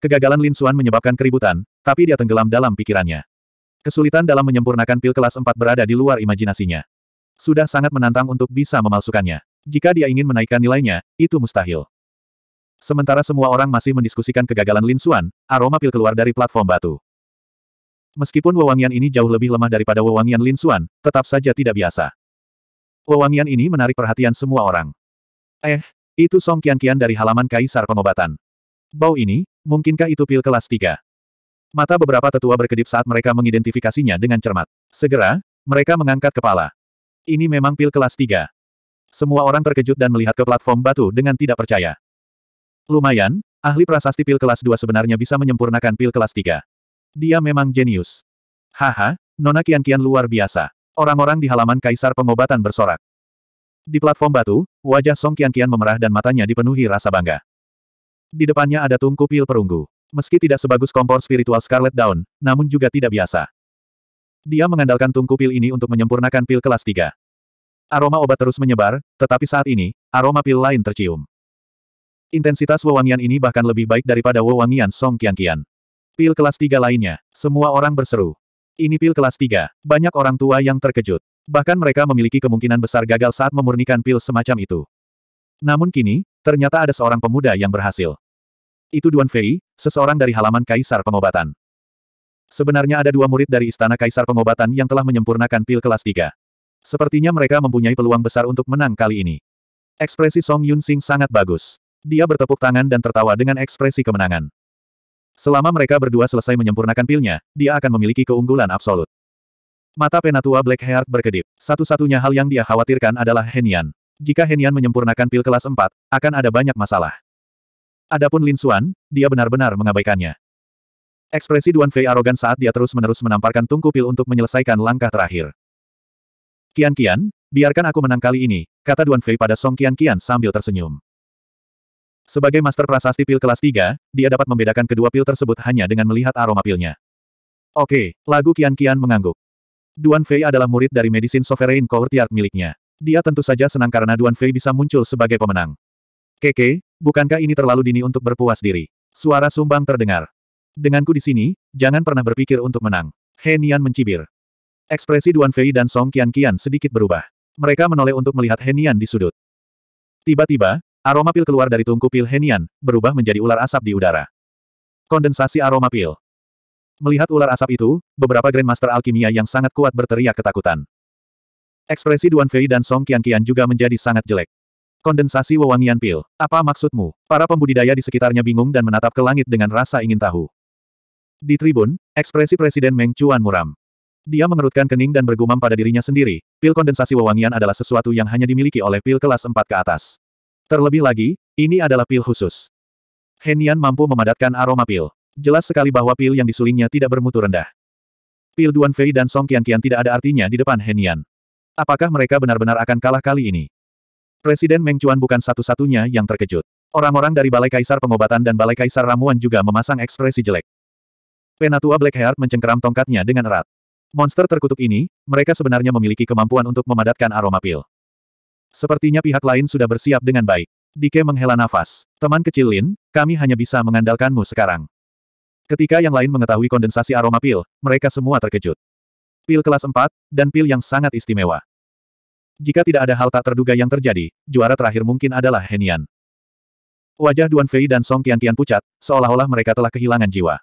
Kegagalan Lin Xuan menyebabkan keributan, tapi dia tenggelam dalam pikirannya. Kesulitan dalam menyempurnakan pil kelas 4 berada di luar imajinasinya. Sudah sangat menantang untuk bisa memalsukannya. Jika dia ingin menaikkan nilainya, itu mustahil. Sementara semua orang masih mendiskusikan kegagalan Lin Xuan, aroma pil keluar dari platform batu. Meskipun wewangian ini jauh lebih lemah daripada wewangian Lin Xuan, tetap saja tidak biasa. Wewangian ini menarik perhatian semua orang. Eh, itu Song Qian Qian dari halaman Kaisar Pengobatan. Bau ini, mungkinkah itu pil kelas 3? Mata beberapa tetua berkedip saat mereka mengidentifikasinya dengan cermat. Segera, mereka mengangkat kepala. Ini memang pil kelas 3. Semua orang terkejut dan melihat ke platform batu dengan tidak percaya. Lumayan, ahli prasasti pil kelas 2 sebenarnya bisa menyempurnakan pil kelas 3. Dia memang jenius. Haha, nona kian-kian luar biasa. Orang-orang di halaman kaisar pengobatan bersorak. Di platform batu, wajah Song Kian-kian memerah dan matanya dipenuhi rasa bangga. Di depannya ada tungku pil perunggu. Meski tidak sebagus kompor spiritual Scarlet Dawn, namun juga tidak biasa. Dia mengandalkan tungku pil ini untuk menyempurnakan pil kelas 3. Aroma obat terus menyebar, tetapi saat ini, aroma pil lain tercium. Intensitas wewangian ini bahkan lebih baik daripada wewangian Song Kian Kian. Pil kelas 3 lainnya, semua orang berseru. Ini pil kelas 3, banyak orang tua yang terkejut. Bahkan mereka memiliki kemungkinan besar gagal saat memurnikan pil semacam itu. Namun kini, ternyata ada seorang pemuda yang berhasil. Itu Duan Fei, seseorang dari halaman Kaisar Pengobatan. Sebenarnya ada dua murid dari Istana Kaisar Pengobatan yang telah menyempurnakan pil kelas 3. Sepertinya mereka mempunyai peluang besar untuk menang kali ini. Ekspresi Song Yun Sing sangat bagus. Dia bertepuk tangan dan tertawa dengan ekspresi kemenangan. Selama mereka berdua selesai menyempurnakan pilnya, dia akan memiliki keunggulan absolut. Mata penatua Black Heart berkedip. Satu-satunya hal yang dia khawatirkan adalah Henian. Jika Henian menyempurnakan pil kelas 4, akan ada banyak masalah. Adapun Lin Xuan, dia benar-benar mengabaikannya. Ekspresi Duan Fei arogan saat dia terus-menerus menamparkan tungku pil untuk menyelesaikan langkah terakhir. Kian-kian, biarkan aku menang kali ini, kata Duan Fei pada Song Kian-kian sambil tersenyum. Sebagai master prasasti pil kelas 3, dia dapat membedakan kedua pil tersebut hanya dengan melihat aroma pilnya. Oke, lagu Kian-kian mengangguk. Duan Fei adalah murid dari Medicine Sovereign Courtyard miliknya. Dia tentu saja senang karena Duan Fei bisa muncul sebagai pemenang. Keke, bukankah ini terlalu dini untuk berpuas diri? Suara sumbang terdengar. Denganku di sini, jangan pernah berpikir untuk menang. He mencibir. Ekspresi Duan Fei dan Song Qian Qian sedikit berubah. Mereka menoleh untuk melihat He di sudut. Tiba-tiba, aroma pil keluar dari tungku pil He berubah menjadi ular asap di udara. Kondensasi aroma pil. Melihat ular asap itu, beberapa Grandmaster Alkimia yang sangat kuat berteriak ketakutan. Ekspresi Duan Fei dan Song Qian Qian juga menjadi sangat jelek. Kondensasi wewangian pil. Apa maksudmu? Para pembudidaya di sekitarnya bingung dan menatap ke langit dengan rasa ingin tahu. Di tribun, ekspresi Presiden Meng Chuan muram. Dia mengerutkan kening dan bergumam pada dirinya sendiri, pil kondensasi wewangian adalah sesuatu yang hanya dimiliki oleh pil kelas 4 ke atas. Terlebih lagi, ini adalah pil khusus. Henian mampu memadatkan aroma pil. Jelas sekali bahwa pil yang disulingnya tidak bermutu rendah. Pil Duan Fei dan Song Qian Qian tidak ada artinya di depan Henian. Apakah mereka benar-benar akan kalah kali ini? Presiden Meng Chuan bukan satu-satunya yang terkejut. Orang-orang dari Balai Kaisar Pengobatan dan Balai Kaisar Ramuan juga memasang ekspresi jelek. Penatua Blackheart mencengkeram tongkatnya dengan erat. Monster terkutuk ini, mereka sebenarnya memiliki kemampuan untuk memadatkan aroma pil. Sepertinya pihak lain sudah bersiap dengan baik. Dike menghela nafas. Teman kecil Lin, kami hanya bisa mengandalkanmu sekarang. Ketika yang lain mengetahui kondensasi aroma pil, mereka semua terkejut. Pil kelas 4, dan pil yang sangat istimewa. Jika tidak ada hal tak terduga yang terjadi, juara terakhir mungkin adalah Henian. Wajah Duan Fei dan Song Qianqian pucat, seolah-olah mereka telah kehilangan jiwa.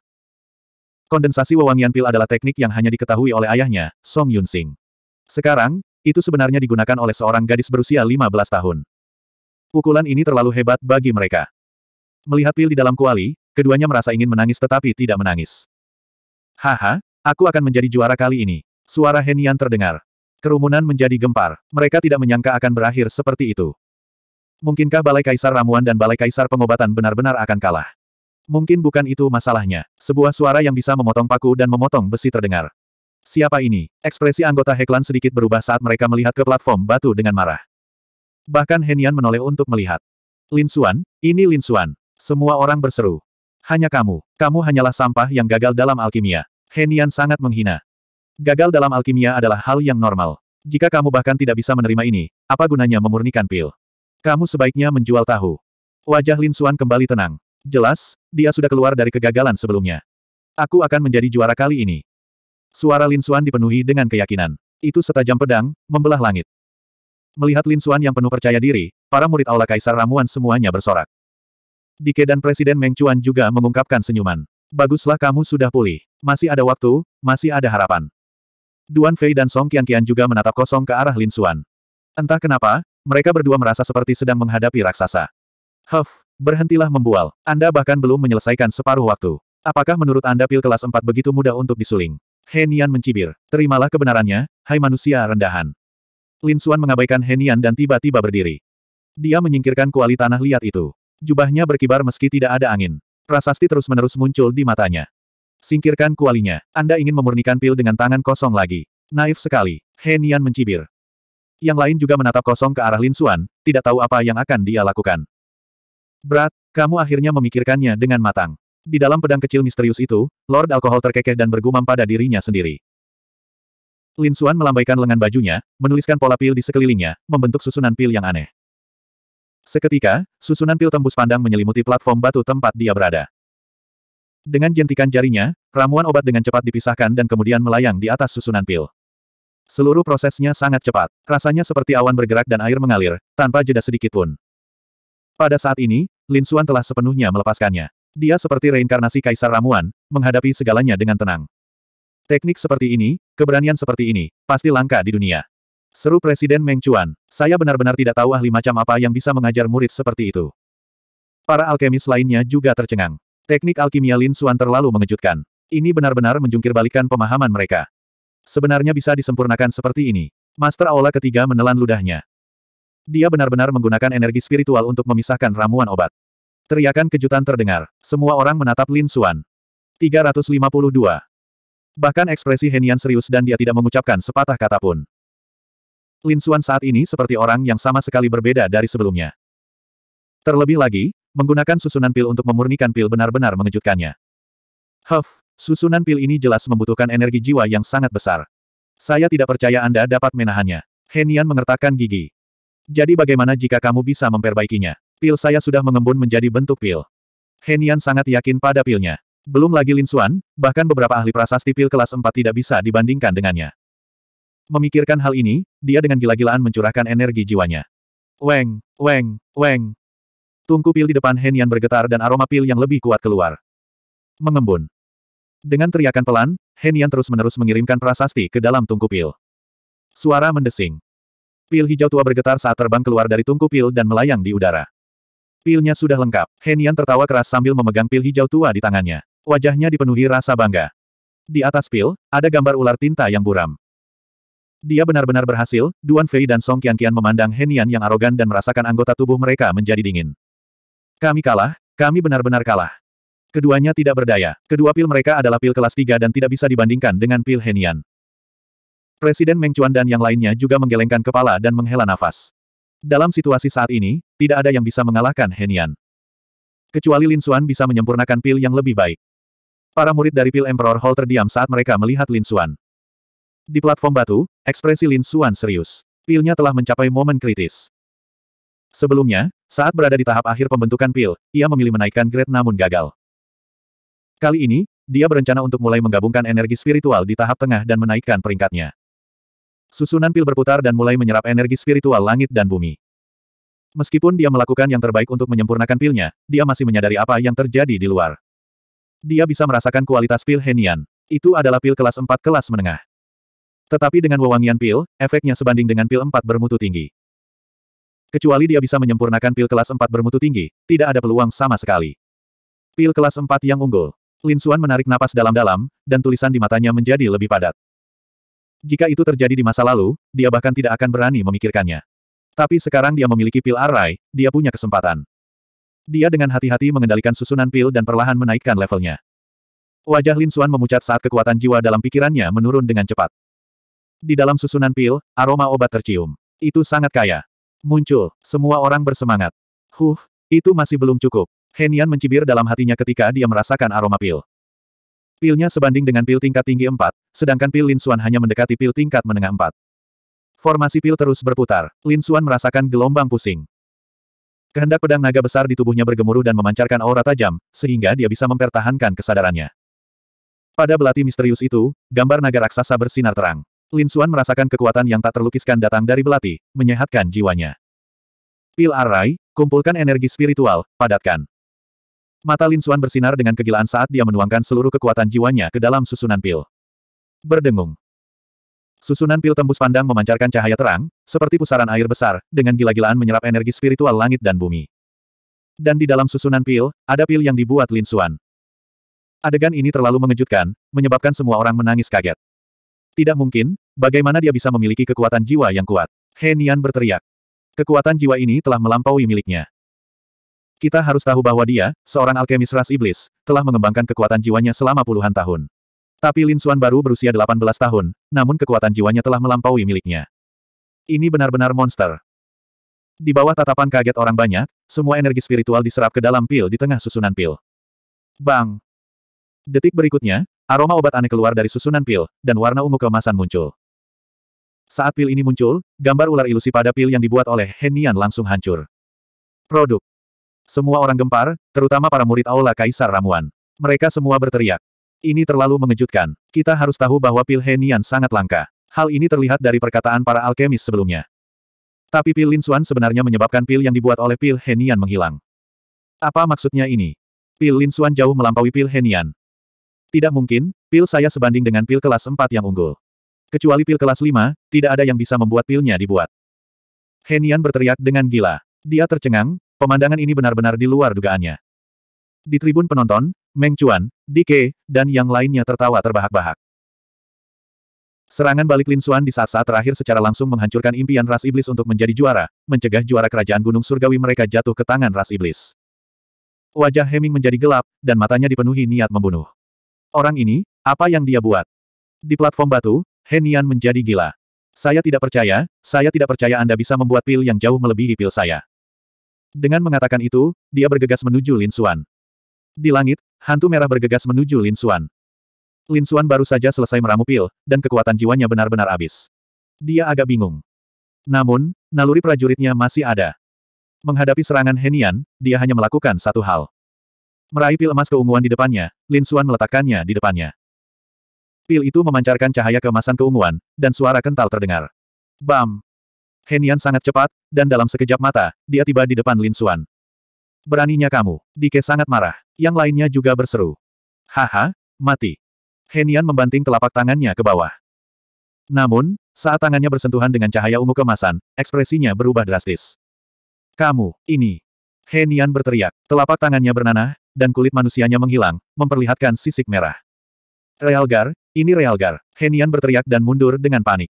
Kondensasi wewangian pil adalah teknik yang hanya diketahui oleh ayahnya, Song Yunxing. Sekarang, itu sebenarnya digunakan oleh seorang gadis berusia 15 tahun. Pukulan ini terlalu hebat bagi mereka. Melihat pil di dalam kuali, keduanya merasa ingin menangis tetapi tidak menangis. Haha, aku akan menjadi juara kali ini. Suara Henian terdengar. Kerumunan menjadi gempar, mereka tidak menyangka akan berakhir seperti itu. Mungkinkah Balai Kaisar Ramuan dan Balai Kaisar Pengobatan benar-benar akan kalah? Mungkin bukan itu masalahnya. Sebuah suara yang bisa memotong paku dan memotong besi terdengar. Siapa ini? Ekspresi anggota Heklan sedikit berubah saat mereka melihat ke platform batu dengan marah. Bahkan Henian menoleh untuk melihat. Lin Suan, ini Lin Suan. Semua orang berseru. Hanya kamu. Kamu hanyalah sampah yang gagal dalam alkimia. Henian sangat menghina. Gagal dalam alkimia adalah hal yang normal. Jika kamu bahkan tidak bisa menerima ini, apa gunanya memurnikan pil? Kamu sebaiknya menjual tahu. Wajah Lin Suan kembali tenang. Jelas, dia sudah keluar dari kegagalan sebelumnya. Aku akan menjadi juara kali ini. Suara Lin Suan dipenuhi dengan keyakinan. Itu setajam pedang, membelah langit. Melihat Lin Suan yang penuh percaya diri, para murid Aula Kaisar Ramuan semuanya bersorak. Dike dan Presiden Meng Chuan juga mengungkapkan senyuman. Baguslah kamu sudah pulih. Masih ada waktu, masih ada harapan. Duan Fei dan Song Qianqian juga menatap kosong ke arah Lin Xuan. Entah kenapa, mereka berdua merasa seperti sedang menghadapi raksasa. Huff, berhentilah membual. Anda bahkan belum menyelesaikan separuh waktu. Apakah menurut Anda pil kelas 4 begitu mudah untuk disuling? Henian mencibir. Terimalah kebenarannya, hai manusia rendahan. Lin Xuan mengabaikan Henian dan tiba-tiba berdiri. Dia menyingkirkan kuali tanah liat itu. Jubahnya berkibar meski tidak ada angin. Prasasti terus-menerus muncul di matanya. Singkirkan kualinya. Anda ingin memurnikan pil dengan tangan kosong lagi. Naif sekali. He mencibir. Yang lain juga menatap kosong ke arah Lin Suan, tidak tahu apa yang akan dia lakukan. Berat, kamu akhirnya memikirkannya dengan matang. Di dalam pedang kecil misterius itu, Lord Alkohol terkekeh dan bergumam pada dirinya sendiri. Lin Suan melambaikan lengan bajunya, menuliskan pola pil di sekelilingnya, membentuk susunan pil yang aneh. Seketika, susunan pil tembus pandang menyelimuti platform batu tempat dia berada. Dengan jentikan jarinya, ramuan obat dengan cepat dipisahkan dan kemudian melayang di atas susunan pil. Seluruh prosesnya sangat cepat. Rasanya seperti awan bergerak dan air mengalir, tanpa jeda sedikit pun. Pada saat ini, Lin Suan telah sepenuhnya melepaskannya. Dia seperti reinkarnasi kaisar ramuan, menghadapi segalanya dengan tenang. Teknik seperti ini, keberanian seperti ini, pasti langka di dunia. Seru Presiden Meng Chuan, saya benar-benar tidak tahu ahli macam apa yang bisa mengajar murid seperti itu. Para alkemis lainnya juga tercengang. Teknik alkimia Lin Xuan terlalu mengejutkan. Ini benar-benar menjungkirbalikan pemahaman mereka. Sebenarnya bisa disempurnakan seperti ini. Master Aula ketiga menelan ludahnya. Dia benar-benar menggunakan energi spiritual untuk memisahkan ramuan obat. Teriakan kejutan terdengar. Semua orang menatap Lin Xuan. 352. Bahkan ekspresi Henian serius dan dia tidak mengucapkan sepatah kata pun. Lin Xuan saat ini seperti orang yang sama sekali berbeda dari sebelumnya. Terlebih lagi, Menggunakan susunan pil untuk memurnikan pil benar-benar mengejutkannya. Huff, susunan pil ini jelas membutuhkan energi jiwa yang sangat besar. Saya tidak percaya Anda dapat menahannya. Henian mengertakkan gigi. Jadi bagaimana jika kamu bisa memperbaikinya? Pil saya sudah mengembun menjadi bentuk pil. Henian sangat yakin pada pilnya. Belum lagi Lin Xuan, bahkan beberapa ahli prasasti pil kelas 4 tidak bisa dibandingkan dengannya. Memikirkan hal ini, dia dengan gila-gilaan mencurahkan energi jiwanya. Weng, weng, weng, Tungku pil di depan Hen bergetar dan aroma pil yang lebih kuat keluar. Mengembun. Dengan teriakan pelan, Hen terus-menerus mengirimkan prasasti ke dalam tungku pil. Suara mendesing. Pil hijau tua bergetar saat terbang keluar dari tungku pil dan melayang di udara. Pilnya sudah lengkap. Hen tertawa keras sambil memegang pil hijau tua di tangannya. Wajahnya dipenuhi rasa bangga. Di atas pil, ada gambar ular tinta yang buram. Dia benar-benar berhasil, Duan Fei dan Song Qianqian memandang Henian yang arogan dan merasakan anggota tubuh mereka menjadi dingin. Kami kalah, kami benar-benar kalah. Keduanya tidak berdaya. Kedua pil mereka adalah pil kelas 3 dan tidak bisa dibandingkan dengan pil Henian. Presiden Meng Chuan dan yang lainnya juga menggelengkan kepala dan menghela nafas. Dalam situasi saat ini, tidak ada yang bisa mengalahkan Henian. Kecuali Lin Xuan bisa menyempurnakan pil yang lebih baik. Para murid dari pil Emperor Hall terdiam saat mereka melihat Lin Xuan. Di platform batu, ekspresi Lin Xuan serius. Pilnya telah mencapai momen kritis. Sebelumnya, saat berada di tahap akhir pembentukan pil, ia memilih menaikkan grade namun gagal. Kali ini, dia berencana untuk mulai menggabungkan energi spiritual di tahap tengah dan menaikkan peringkatnya. Susunan pil berputar dan mulai menyerap energi spiritual langit dan bumi. Meskipun dia melakukan yang terbaik untuk menyempurnakan pilnya, dia masih menyadari apa yang terjadi di luar. Dia bisa merasakan kualitas pil Henian. Itu adalah pil kelas 4 kelas menengah. Tetapi dengan wewangian pil, efeknya sebanding dengan pil 4 bermutu tinggi. Kecuali dia bisa menyempurnakan pil kelas 4 bermutu tinggi, tidak ada peluang sama sekali. Pil kelas 4 yang unggul. Lin Xuan menarik napas dalam-dalam, dan tulisan di matanya menjadi lebih padat. Jika itu terjadi di masa lalu, dia bahkan tidak akan berani memikirkannya. Tapi sekarang dia memiliki pil arai, dia punya kesempatan. Dia dengan hati-hati mengendalikan susunan pil dan perlahan menaikkan levelnya. Wajah Lin Xuan memucat saat kekuatan jiwa dalam pikirannya menurun dengan cepat. Di dalam susunan pil, aroma obat tercium. Itu sangat kaya. Muncul, semua orang bersemangat. Huh, itu masih belum cukup. Henian mencibir dalam hatinya ketika dia merasakan aroma pil. Pilnya sebanding dengan pil tingkat tinggi 4, sedangkan pil Lin Xuan hanya mendekati pil tingkat menengah 4. Formasi pil terus berputar, Lin Xuan merasakan gelombang pusing. Kehendak pedang naga besar di tubuhnya bergemuruh dan memancarkan aura tajam, sehingga dia bisa mempertahankan kesadarannya. Pada belati misterius itu, gambar naga raksasa bersinar terang. Lin Xuan merasakan kekuatan yang tak terlukiskan datang dari belati, menyehatkan jiwanya. Pil Arai, kumpulkan energi spiritual, padatkan. Mata Lin Xuan bersinar dengan kegilaan saat dia menuangkan seluruh kekuatan jiwanya ke dalam susunan pil. Berdengung. Susunan pil tembus pandang memancarkan cahaya terang, seperti pusaran air besar, dengan gila-gilaan menyerap energi spiritual langit dan bumi. Dan di dalam susunan pil, ada pil yang dibuat Lin Xuan. Adegan ini terlalu mengejutkan, menyebabkan semua orang menangis kaget. Tidak mungkin, bagaimana dia bisa memiliki kekuatan jiwa yang kuat? Henian berteriak. Kekuatan jiwa ini telah melampaui miliknya. Kita harus tahu bahwa dia, seorang alkemis ras iblis, telah mengembangkan kekuatan jiwanya selama puluhan tahun. Tapi Lin Xuan baru berusia 18 tahun, namun kekuatan jiwanya telah melampaui miliknya. Ini benar-benar monster. Di bawah tatapan kaget orang banyak, semua energi spiritual diserap ke dalam pil di tengah susunan pil. Bang! Detik berikutnya, Aroma obat aneh keluar dari susunan pil, dan warna ungu kemasan muncul. Saat pil ini muncul, gambar ular ilusi pada pil yang dibuat oleh Henian langsung hancur. Produk. Semua orang gempar, terutama para murid Aula Kaisar Ramuan. Mereka semua berteriak. Ini terlalu mengejutkan. Kita harus tahu bahwa pil Henian sangat langka. Hal ini terlihat dari perkataan para alkemis sebelumnya. Tapi pil Lin Xuan sebenarnya menyebabkan pil yang dibuat oleh pil Henian menghilang. Apa maksudnya ini? Pil Lin Xuan jauh melampaui pil Henian, tidak mungkin, pil saya sebanding dengan pil kelas 4 yang unggul. Kecuali pil kelas 5, tidak ada yang bisa membuat pilnya dibuat. Henian berteriak dengan gila. Dia tercengang, pemandangan ini benar-benar di luar dugaannya. Di tribun penonton, Meng Chuan, Dike, dan yang lainnya tertawa terbahak-bahak. Serangan balik Lin Xuan di saat-saat terakhir secara langsung menghancurkan impian ras iblis untuk menjadi juara, mencegah juara kerajaan gunung surgawi mereka jatuh ke tangan ras iblis. Wajah Heming menjadi gelap, dan matanya dipenuhi niat membunuh. Orang ini, apa yang dia buat? Di platform batu, Henian menjadi gila. Saya tidak percaya, saya tidak percaya Anda bisa membuat pil yang jauh melebihi pil saya. Dengan mengatakan itu, dia bergegas menuju Lin Xuan. Di langit, hantu merah bergegas menuju Lin Xuan. Lin Xuan baru saja selesai meramu pil, dan kekuatan jiwanya benar-benar habis. Dia agak bingung. Namun, naluri prajuritnya masih ada. Menghadapi serangan Henian, dia hanya melakukan satu hal. Meraih pil emas keunguan di depannya, Lin Suan meletakkannya di depannya. Pil itu memancarkan cahaya keemasan keunguan, dan suara kental terdengar. Bam! Henian sangat cepat, dan dalam sekejap mata, dia tiba di depan Lin Suan. Beraninya kamu, Dike sangat marah. Yang lainnya juga berseru. Haha, mati. Henian membanting telapak tangannya ke bawah. Namun, saat tangannya bersentuhan dengan cahaya ungu kemasan, ekspresinya berubah drastis. Kamu, ini. Henian berteriak, telapak tangannya bernanah, dan kulit manusianya menghilang, memperlihatkan sisik merah. Realgar, ini Realgar. Henian berteriak dan mundur dengan panik.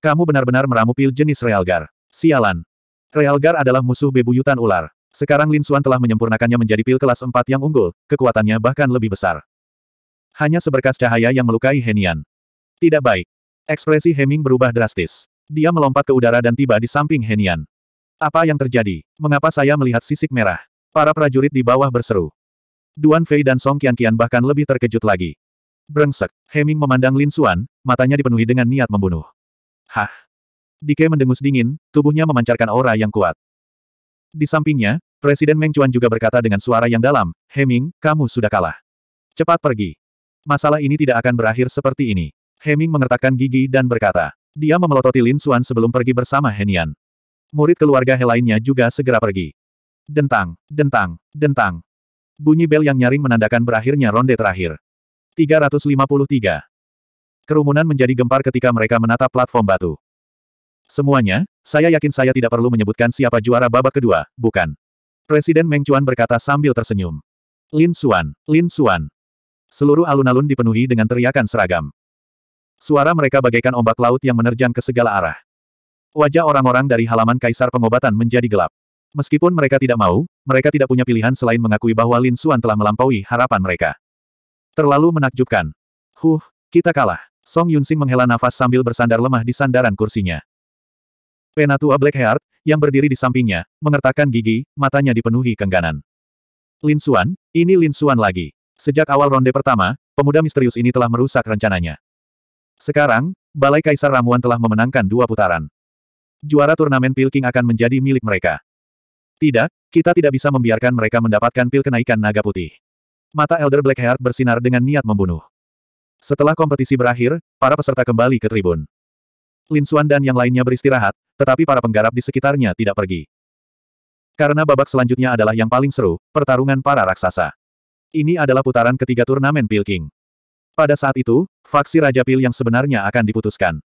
Kamu benar-benar meramu pil jenis Realgar. Sialan. Realgar adalah musuh bebuyutan ular. Sekarang Lin Suan telah menyempurnakannya menjadi pil kelas 4 yang unggul, kekuatannya bahkan lebih besar. Hanya seberkas cahaya yang melukai Henian. Tidak baik. Ekspresi Heming berubah drastis. Dia melompat ke udara dan tiba di samping Henian. Apa yang terjadi? Mengapa saya melihat sisik merah? Para prajurit di bawah berseru. Duan Fei dan Song Qianqian bahkan lebih terkejut lagi. Brengsek, Heming memandang Lin Xuan, matanya dipenuhi dengan niat membunuh. Hah? Dike mendengus dingin, tubuhnya memancarkan aura yang kuat. Di sampingnya, Presiden Meng Chuan juga berkata dengan suara yang dalam, Heming, kamu sudah kalah. Cepat pergi. Masalah ini tidak akan berakhir seperti ini. Heming mengertakkan gigi dan berkata, dia memelototi Lin Xuan sebelum pergi bersama Henian. Murid keluarga He lainnya juga segera pergi. Dentang, dentang, dentang. Bunyi bel yang nyaring menandakan berakhirnya ronde terakhir. 353. Kerumunan menjadi gempar ketika mereka menatap platform batu. Semuanya, saya yakin saya tidak perlu menyebutkan siapa juara babak kedua, bukan? Presiden Meng Chuan berkata sambil tersenyum. Lin Xuan, Lin Xuan. Seluruh alun-alun dipenuhi dengan teriakan seragam. Suara mereka bagaikan ombak laut yang menerjang ke segala arah. Wajah orang-orang dari halaman kaisar pengobatan menjadi gelap. Meskipun mereka tidak mau, mereka tidak punya pilihan selain mengakui bahwa Lin Suan telah melampaui harapan mereka. Terlalu menakjubkan. Huh, kita kalah. Song Yunxing menghela nafas sambil bersandar lemah di sandaran kursinya. Penatua Heart yang berdiri di sampingnya, mengertakkan gigi, matanya dipenuhi kengganan. Lin Suan, ini Lin Suan lagi. Sejak awal ronde pertama, pemuda misterius ini telah merusak rencananya. Sekarang, Balai Kaisar Ramuan telah memenangkan dua putaran. Juara turnamen Pilking akan menjadi milik mereka. Tidak, kita tidak bisa membiarkan mereka mendapatkan pil kenaikan naga putih. Mata Elder Blackheart bersinar dengan niat membunuh. Setelah kompetisi berakhir, para peserta kembali ke tribun. Lin Xuan dan yang lainnya beristirahat, tetapi para penggarap di sekitarnya tidak pergi. Karena babak selanjutnya adalah yang paling seru, pertarungan para raksasa. Ini adalah putaran ketiga turnamen Pil King. Pada saat itu, faksi Raja Pil yang sebenarnya akan diputuskan.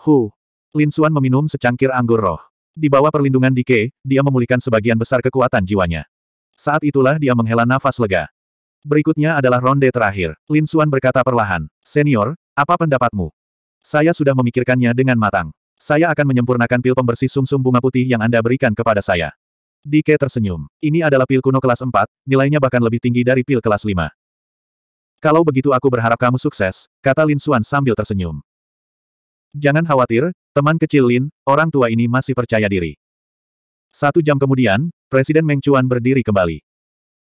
Hu. Lin Xuan meminum secangkir anggur roh. Di bawah perlindungan Dike, dia memulihkan sebagian besar kekuatan jiwanya. Saat itulah dia menghela nafas lega. Berikutnya adalah ronde terakhir. Lin Suan berkata perlahan, Senior, apa pendapatmu? Saya sudah memikirkannya dengan matang. Saya akan menyempurnakan pil pembersih sumsum -sum bunga putih yang Anda berikan kepada saya. Di Ke tersenyum. Ini adalah pil kuno kelas 4, nilainya bahkan lebih tinggi dari pil kelas 5. Kalau begitu aku berharap kamu sukses, kata Lin Suan sambil tersenyum. Jangan khawatir, Teman kecil Lin, orang tua ini masih percaya diri. Satu jam kemudian, Presiden Meng Chuan berdiri kembali.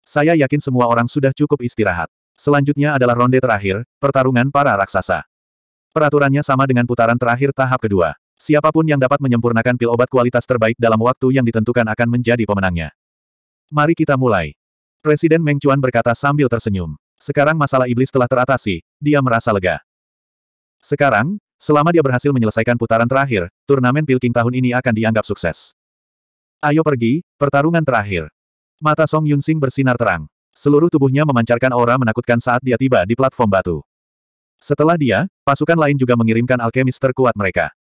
Saya yakin semua orang sudah cukup istirahat. Selanjutnya adalah ronde terakhir, pertarungan para raksasa. Peraturannya sama dengan putaran terakhir tahap kedua. Siapapun yang dapat menyempurnakan pil obat kualitas terbaik dalam waktu yang ditentukan akan menjadi pemenangnya. Mari kita mulai. Presiden Meng Chuan berkata sambil tersenyum. Sekarang masalah iblis telah teratasi, dia merasa lega. Sekarang, Selama dia berhasil menyelesaikan putaran terakhir, turnamen Pilking tahun ini akan dianggap sukses. Ayo pergi, pertarungan terakhir. Mata Song Yunxing bersinar terang. Seluruh tubuhnya memancarkan aura menakutkan saat dia tiba di platform batu. Setelah dia, pasukan lain juga mengirimkan alkemis terkuat mereka.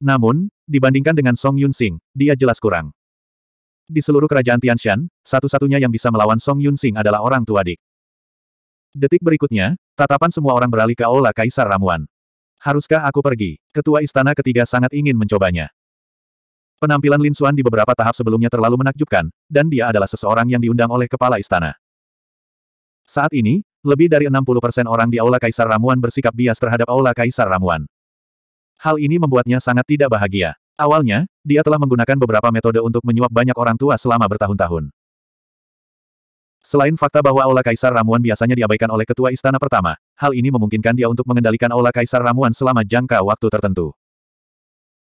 Namun, dibandingkan dengan Song Yunxing, dia jelas kurang. Di seluruh kerajaan Tianshan, satu-satunya yang bisa melawan Song Yunxing adalah orang tua Dik. Detik berikutnya, tatapan semua orang beralih ke Aula Kaisar Ramuan. Haruskah aku pergi? Ketua Istana Ketiga sangat ingin mencobanya. Penampilan Lin Suan di beberapa tahap sebelumnya terlalu menakjubkan, dan dia adalah seseorang yang diundang oleh kepala istana. Saat ini, lebih dari 60% orang di Aula Kaisar Ramuan bersikap bias terhadap Aula Kaisar Ramuan. Hal ini membuatnya sangat tidak bahagia. Awalnya, dia telah menggunakan beberapa metode untuk menyuap banyak orang tua selama bertahun-tahun. Selain fakta bahwa Aula Kaisar Ramuan biasanya diabaikan oleh ketua istana pertama, hal ini memungkinkan dia untuk mengendalikan Aula Kaisar Ramuan selama jangka waktu tertentu.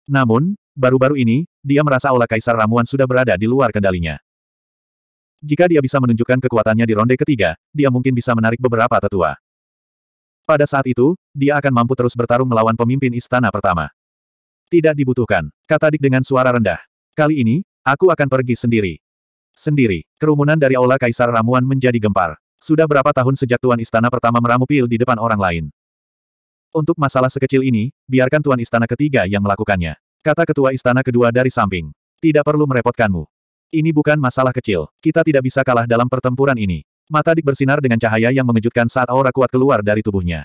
Namun, baru-baru ini, dia merasa Aula Kaisar Ramuan sudah berada di luar kendalinya. Jika dia bisa menunjukkan kekuatannya di ronde ketiga, dia mungkin bisa menarik beberapa tetua. Pada saat itu, dia akan mampu terus bertarung melawan pemimpin istana pertama. Tidak dibutuhkan, kata Dik dengan suara rendah. Kali ini, aku akan pergi sendiri sendiri. Kerumunan dari Aula Kaisar Ramuan menjadi gempar. Sudah berapa tahun sejak Tuan Istana pertama meramu pil di depan orang lain. Untuk masalah sekecil ini, biarkan Tuan Istana ketiga yang melakukannya. Kata Ketua Istana kedua dari samping. Tidak perlu merepotkanmu. Ini bukan masalah kecil. Kita tidak bisa kalah dalam pertempuran ini. Mata Dik bersinar dengan cahaya yang mengejutkan saat aura kuat keluar dari tubuhnya.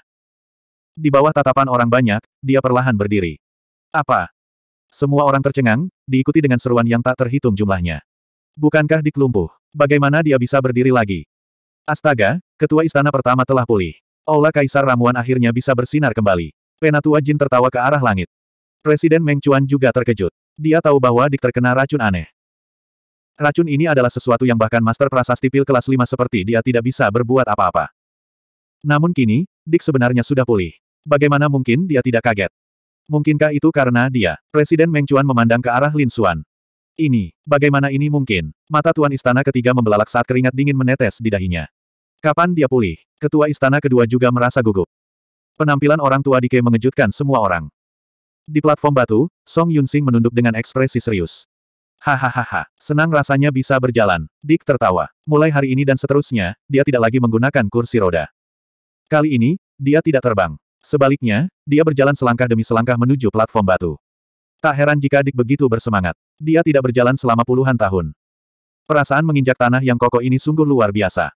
Di bawah tatapan orang banyak, dia perlahan berdiri. Apa? Semua orang tercengang, diikuti dengan seruan yang tak terhitung jumlahnya. Bukankah Dik lumpuh? Bagaimana dia bisa berdiri lagi? Astaga, ketua istana pertama telah pulih. Aula Kaisar Ramuan akhirnya bisa bersinar kembali. Penatua Jin tertawa ke arah langit. Presiden Meng Chuan juga terkejut. Dia tahu bahwa Dik terkena racun aneh. Racun ini adalah sesuatu yang bahkan Master Prasasti Pil kelas 5 seperti dia tidak bisa berbuat apa-apa. Namun kini, Dik sebenarnya sudah pulih. Bagaimana mungkin dia tidak kaget? Mungkinkah itu karena dia? Presiden Meng Chuan memandang ke arah Lin Xuan. Ini, bagaimana ini mungkin? Mata Tuan Istana ketiga membelalak saat keringat dingin menetes di dahinya. Kapan dia pulih? Ketua Istana kedua juga merasa gugup. Penampilan orang tua Dike mengejutkan semua orang. Di platform batu, Song Yunxing menunduk dengan ekspresi serius. Hahaha, senang rasanya bisa berjalan. Dik tertawa. Mulai hari ini dan seterusnya, dia tidak lagi menggunakan kursi roda. Kali ini, dia tidak terbang. Sebaliknya, dia berjalan selangkah demi selangkah menuju platform batu. Tak heran jika Dik begitu bersemangat dia tidak berjalan selama puluhan tahun. Perasaan menginjak tanah yang kokoh ini sungguh luar biasa.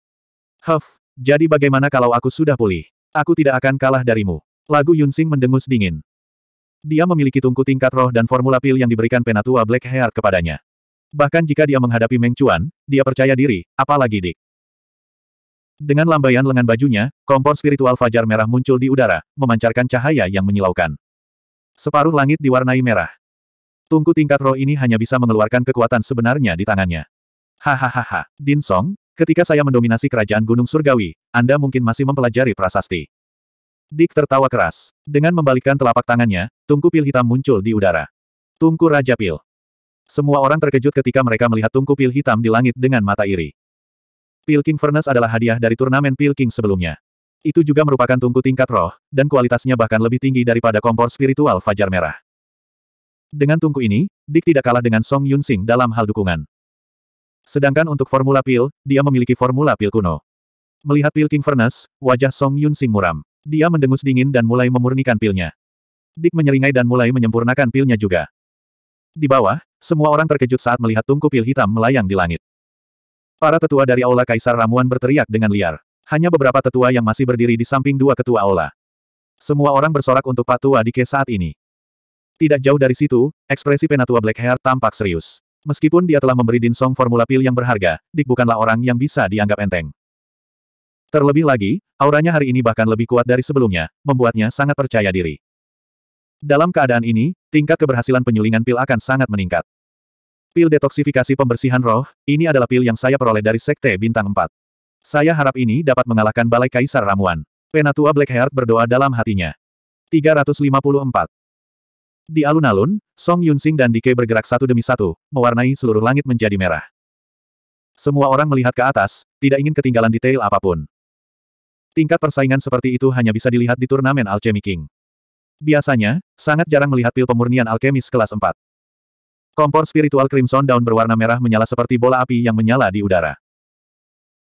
Huff, jadi bagaimana kalau aku sudah pulih? Aku tidak akan kalah darimu. Lagu Yunsing mendengus dingin. Dia memiliki tungku tingkat roh dan formula pil yang diberikan penatua Black Hair kepadanya. Bahkan jika dia menghadapi Meng Chuan, dia percaya diri, apalagi Dik. Dengan lambaian lengan bajunya, kompor spiritual fajar merah muncul di udara, memancarkan cahaya yang menyilaukan. Separuh langit diwarnai merah. Tungku tingkat roh ini hanya bisa mengeluarkan kekuatan sebenarnya di tangannya. Hahaha, Din Song, ketika saya mendominasi kerajaan Gunung Surgawi, Anda mungkin masih mempelajari prasasti. Dick tertawa keras. Dengan membalikkan telapak tangannya, tungku pil hitam muncul di udara. Tungku Raja Pil. Semua orang terkejut ketika mereka melihat tungku pil hitam di langit dengan mata iri. Pil King Furnace adalah hadiah dari turnamen Pil King sebelumnya. Itu juga merupakan tungku tingkat roh, dan kualitasnya bahkan lebih tinggi daripada kompor spiritual Fajar Merah. Dengan tungku ini, Dick tidak kalah dengan Song Yunxing dalam hal dukungan. Sedangkan untuk formula pil, dia memiliki formula pil kuno. Melihat pil King Furnace, wajah Song Yunxing muram. Dia mendengus dingin dan mulai memurnikan pilnya. Dick menyeringai dan mulai menyempurnakan pilnya juga. Di bawah, semua orang terkejut saat melihat tungku pil hitam melayang di langit. Para tetua dari Aula Kaisar Ramuan berteriak dengan liar. Hanya beberapa tetua yang masih berdiri di samping dua ketua Aula. Semua orang bersorak untuk patua Tua Dike saat ini. Tidak jauh dari situ, ekspresi penatua Black Hair tampak serius. Meskipun dia telah memberi Din Song formula pil yang berharga, Dick bukanlah orang yang bisa dianggap enteng. Terlebih lagi, auranya hari ini bahkan lebih kuat dari sebelumnya, membuatnya sangat percaya diri. Dalam keadaan ini, tingkat keberhasilan penyulingan pil akan sangat meningkat. Pil detoksifikasi pembersihan roh, ini adalah pil yang saya peroleh dari Sekte Bintang 4. Saya harap ini dapat mengalahkan Balai Kaisar Ramuan. Penatua Blackheart berdoa dalam hatinya. 354. Di alun-alun, Song Yunxing dan Dike bergerak satu demi satu, mewarnai seluruh langit menjadi merah. Semua orang melihat ke atas, tidak ingin ketinggalan detail apapun. Tingkat persaingan seperti itu hanya bisa dilihat di turnamen Alchemy King. Biasanya, sangat jarang melihat pil pemurnian alkemis kelas 4. Kompor spiritual Crimson Dawn berwarna merah menyala seperti bola api yang menyala di udara.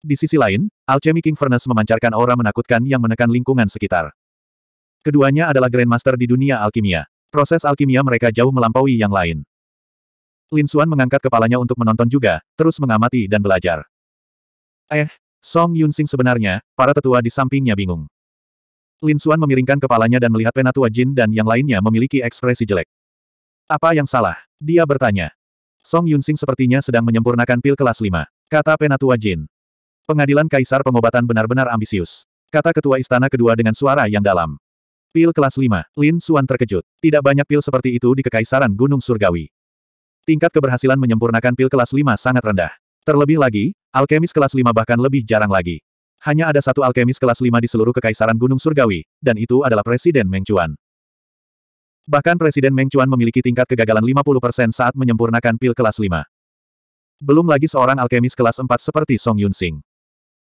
Di sisi lain, Alchemy King Furnace memancarkan aura menakutkan yang menekan lingkungan sekitar. Keduanya adalah Grandmaster di dunia alkimia. Proses alkimia mereka jauh melampaui yang lain. Lin Xuan mengangkat kepalanya untuk menonton juga, terus mengamati dan belajar. Eh, Song Yunsing sebenarnya, para tetua di sampingnya bingung. Lin Xuan memiringkan kepalanya dan melihat penatua Jin dan yang lainnya memiliki ekspresi jelek. Apa yang salah? Dia bertanya. Song Yunsing sepertinya sedang menyempurnakan pil kelas 5, kata penatua Jin. Pengadilan Kaisar pengobatan benar-benar ambisius, kata ketua istana kedua dengan suara yang dalam. Pil kelas 5, Lin Suan terkejut. Tidak banyak pil seperti itu di Kekaisaran Gunung Surgawi. Tingkat keberhasilan menyempurnakan pil kelas 5 sangat rendah. Terlebih lagi, alkemis kelas 5 bahkan lebih jarang lagi. Hanya ada satu alkemis kelas 5 di seluruh Kekaisaran Gunung Surgawi, dan itu adalah Presiden Meng Chuan. Bahkan Presiden Meng Chuan memiliki tingkat kegagalan 50% saat menyempurnakan pil kelas 5. Belum lagi seorang alkemis kelas 4 seperti Song Yun Sing.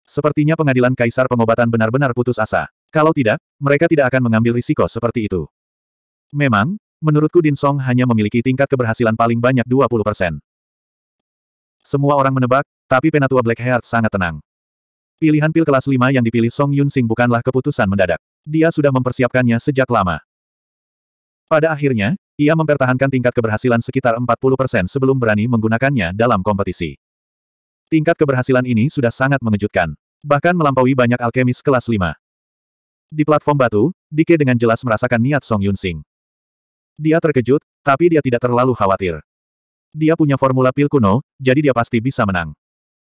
Sepertinya pengadilan Kaisar Pengobatan benar-benar putus asa. Kalau tidak, mereka tidak akan mengambil risiko seperti itu. Memang, menurutku Din Song hanya memiliki tingkat keberhasilan paling banyak 20%. Semua orang menebak, tapi penatua Black Heart sangat tenang. Pilihan pil kelas 5 yang dipilih Song Yun Sing bukanlah keputusan mendadak. Dia sudah mempersiapkannya sejak lama. Pada akhirnya, ia mempertahankan tingkat keberhasilan sekitar 40% sebelum berani menggunakannya dalam kompetisi. Tingkat keberhasilan ini sudah sangat mengejutkan. Bahkan melampaui banyak alkemis kelas 5. Di platform batu, Dike dengan jelas merasakan niat Song Yun Sing. Dia terkejut, tapi dia tidak terlalu khawatir. Dia punya formula pil kuno, jadi dia pasti bisa menang.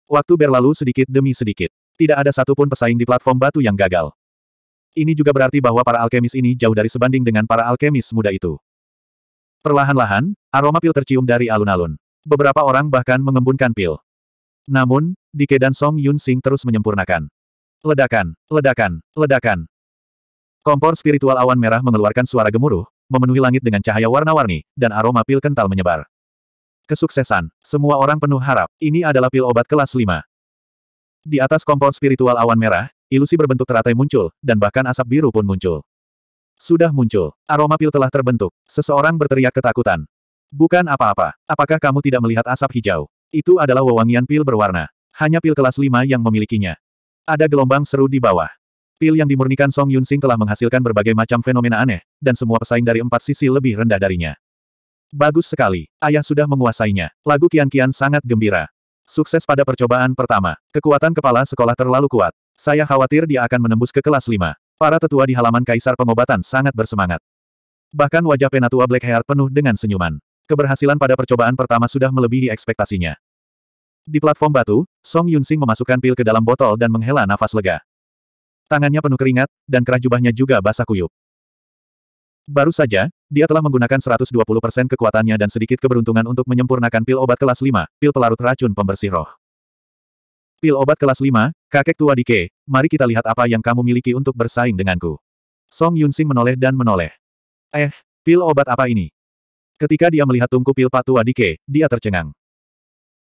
Waktu berlalu sedikit demi sedikit. Tidak ada satupun pesaing di platform batu yang gagal. Ini juga berarti bahwa para alkemis ini jauh dari sebanding dengan para alkemis muda itu. Perlahan-lahan, aroma pil tercium dari alun-alun. Beberapa orang bahkan mengembunkan pil. Namun, Dike dan Song Yun Sing terus menyempurnakan. Ledakan, ledakan, ledakan. Kompor spiritual awan merah mengeluarkan suara gemuruh, memenuhi langit dengan cahaya warna-warni, dan aroma pil kental menyebar. Kesuksesan, semua orang penuh harap, ini adalah pil obat kelas 5. Di atas kompor spiritual awan merah, ilusi berbentuk teratai muncul, dan bahkan asap biru pun muncul. Sudah muncul, aroma pil telah terbentuk, seseorang berteriak ketakutan. Bukan apa-apa, apakah kamu tidak melihat asap hijau? Itu adalah wewangian pil berwarna. Hanya pil kelas 5 yang memilikinya. Ada gelombang seru di bawah. Pil yang dimurnikan Song Yun Sing telah menghasilkan berbagai macam fenomena aneh, dan semua pesaing dari empat sisi lebih rendah darinya. Bagus sekali, ayah sudah menguasainya. Lagu Kian Kian sangat gembira. Sukses pada percobaan pertama. Kekuatan kepala sekolah terlalu kuat. Saya khawatir dia akan menembus ke kelas 5. Para tetua di halaman kaisar pengobatan sangat bersemangat. Bahkan wajah penatua Black Hair penuh dengan senyuman. Keberhasilan pada percobaan pertama sudah melebihi ekspektasinya. Di platform batu, Song Yunsing memasukkan pil ke dalam botol dan menghela nafas lega. Tangannya penuh keringat, dan kerah jubahnya juga basah kuyup. Baru saja, dia telah menggunakan 120% kekuatannya dan sedikit keberuntungan untuk menyempurnakan pil obat kelas 5, pil pelarut racun pembersih roh. Pil obat kelas 5, kakek tua Dike, mari kita lihat apa yang kamu miliki untuk bersaing denganku. Song Yunsing menoleh dan menoleh. Eh, pil obat apa ini? Ketika dia melihat tungku pil Pak Dike, dia tercengang.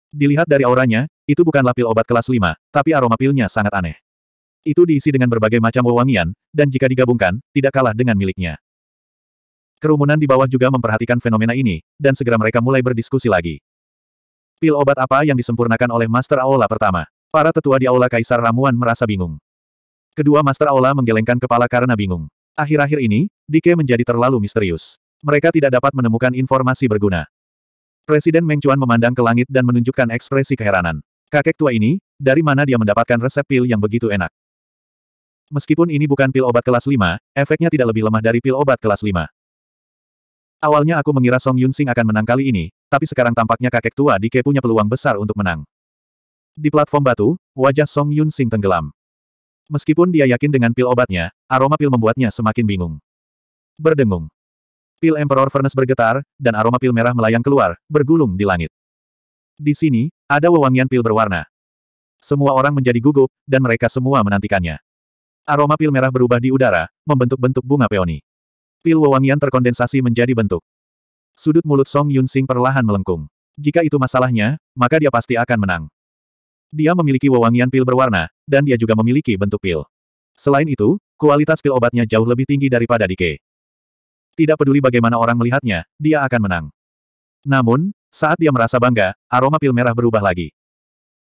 Dilihat dari auranya, itu bukanlah pil obat kelas 5, tapi aroma pilnya sangat aneh. Itu diisi dengan berbagai macam wewangian, dan jika digabungkan, tidak kalah dengan miliknya. Kerumunan di bawah juga memperhatikan fenomena ini, dan segera mereka mulai berdiskusi lagi. Pil obat apa yang disempurnakan oleh Master Aula pertama? Para tetua di Aula Kaisar Ramuan merasa bingung. Kedua Master Aula menggelengkan kepala karena bingung. Akhir-akhir ini, Dike menjadi terlalu misterius. Mereka tidak dapat menemukan informasi berguna. Presiden Mengchuan memandang ke langit dan menunjukkan ekspresi keheranan. Kakek tua ini, dari mana dia mendapatkan resep pil yang begitu enak? Meskipun ini bukan pil obat kelas 5, efeknya tidak lebih lemah dari pil obat kelas 5. Awalnya aku mengira Song Yun akan menang kali ini, tapi sekarang tampaknya kakek tua Dike punya peluang besar untuk menang. Di platform batu, wajah Song Yun tenggelam. Meskipun dia yakin dengan pil obatnya, aroma pil membuatnya semakin bingung. Berdengung. Pil Emperor Furnace bergetar, dan aroma pil merah melayang keluar, bergulung di langit. Di sini, ada wewangian pil berwarna. Semua orang menjadi gugup, dan mereka semua menantikannya. Aroma pil merah berubah di udara, membentuk bentuk bunga peoni. Pil wewangian terkondensasi menjadi bentuk. Sudut mulut Song Yun Sing perlahan melengkung. Jika itu masalahnya, maka dia pasti akan menang. Dia memiliki wewangian pil berwarna, dan dia juga memiliki bentuk pil. Selain itu, kualitas pil obatnya jauh lebih tinggi daripada Dike. Tidak peduli bagaimana orang melihatnya, dia akan menang. Namun, saat dia merasa bangga, aroma pil merah berubah lagi.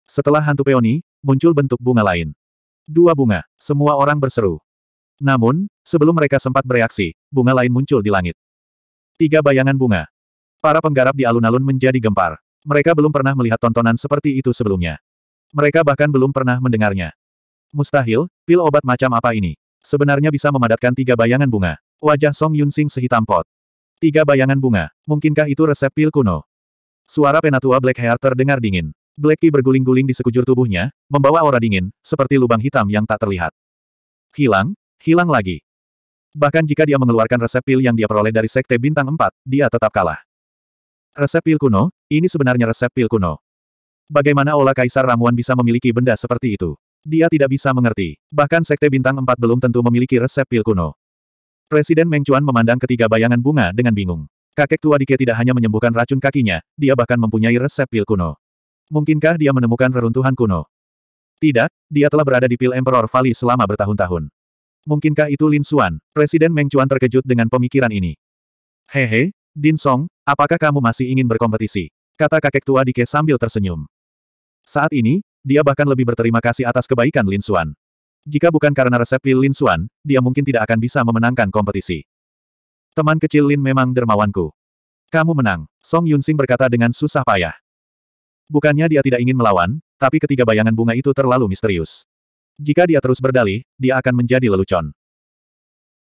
Setelah hantu peoni, muncul bentuk bunga lain. Dua bunga. Semua orang berseru. Namun, sebelum mereka sempat bereaksi, bunga lain muncul di langit. Tiga bayangan bunga. Para penggarap di alun-alun menjadi gempar. Mereka belum pernah melihat tontonan seperti itu sebelumnya. Mereka bahkan belum pernah mendengarnya. Mustahil, pil obat macam apa ini? Sebenarnya bisa memadatkan tiga bayangan bunga. Wajah Song Yun sehitam pot. Tiga bayangan bunga. Mungkinkah itu resep pil kuno? Suara penatua Black Hair terdengar dingin. Blacky berguling-guling di sekujur tubuhnya, membawa aura dingin, seperti lubang hitam yang tak terlihat. Hilang, hilang lagi. Bahkan jika dia mengeluarkan resep pil yang dia peroleh dari Sekte Bintang 4, dia tetap kalah. Resep pil kuno, ini sebenarnya resep pil kuno. Bagaimana Ola Kaisar Ramuan bisa memiliki benda seperti itu? Dia tidak bisa mengerti. Bahkan Sekte Bintang 4 belum tentu memiliki resep pil kuno. Presiden Meng Chuan memandang ketiga bayangan bunga dengan bingung. Kakek tua Dike tidak hanya menyembuhkan racun kakinya, dia bahkan mempunyai resep pil kuno. Mungkinkah dia menemukan reruntuhan kuno? Tidak, dia telah berada di Pil Emperor Valley selama bertahun-tahun. Mungkinkah itu Lin Xuan? Presiden Meng Chuan terkejut dengan pemikiran ini. Hehe, Din Song, apakah kamu masih ingin berkompetisi? Kata kakek tua Di Dike sambil tersenyum. Saat ini, dia bahkan lebih berterima kasih atas kebaikan Lin Xuan. Jika bukan karena resep pil Lin Xuan, dia mungkin tidak akan bisa memenangkan kompetisi. Teman kecil Lin memang dermawanku. Kamu menang, Song Yunxing berkata dengan susah payah. Bukannya dia tidak ingin melawan, tapi ketiga bayangan bunga itu terlalu misterius. Jika dia terus berdalih, dia akan menjadi lelucon.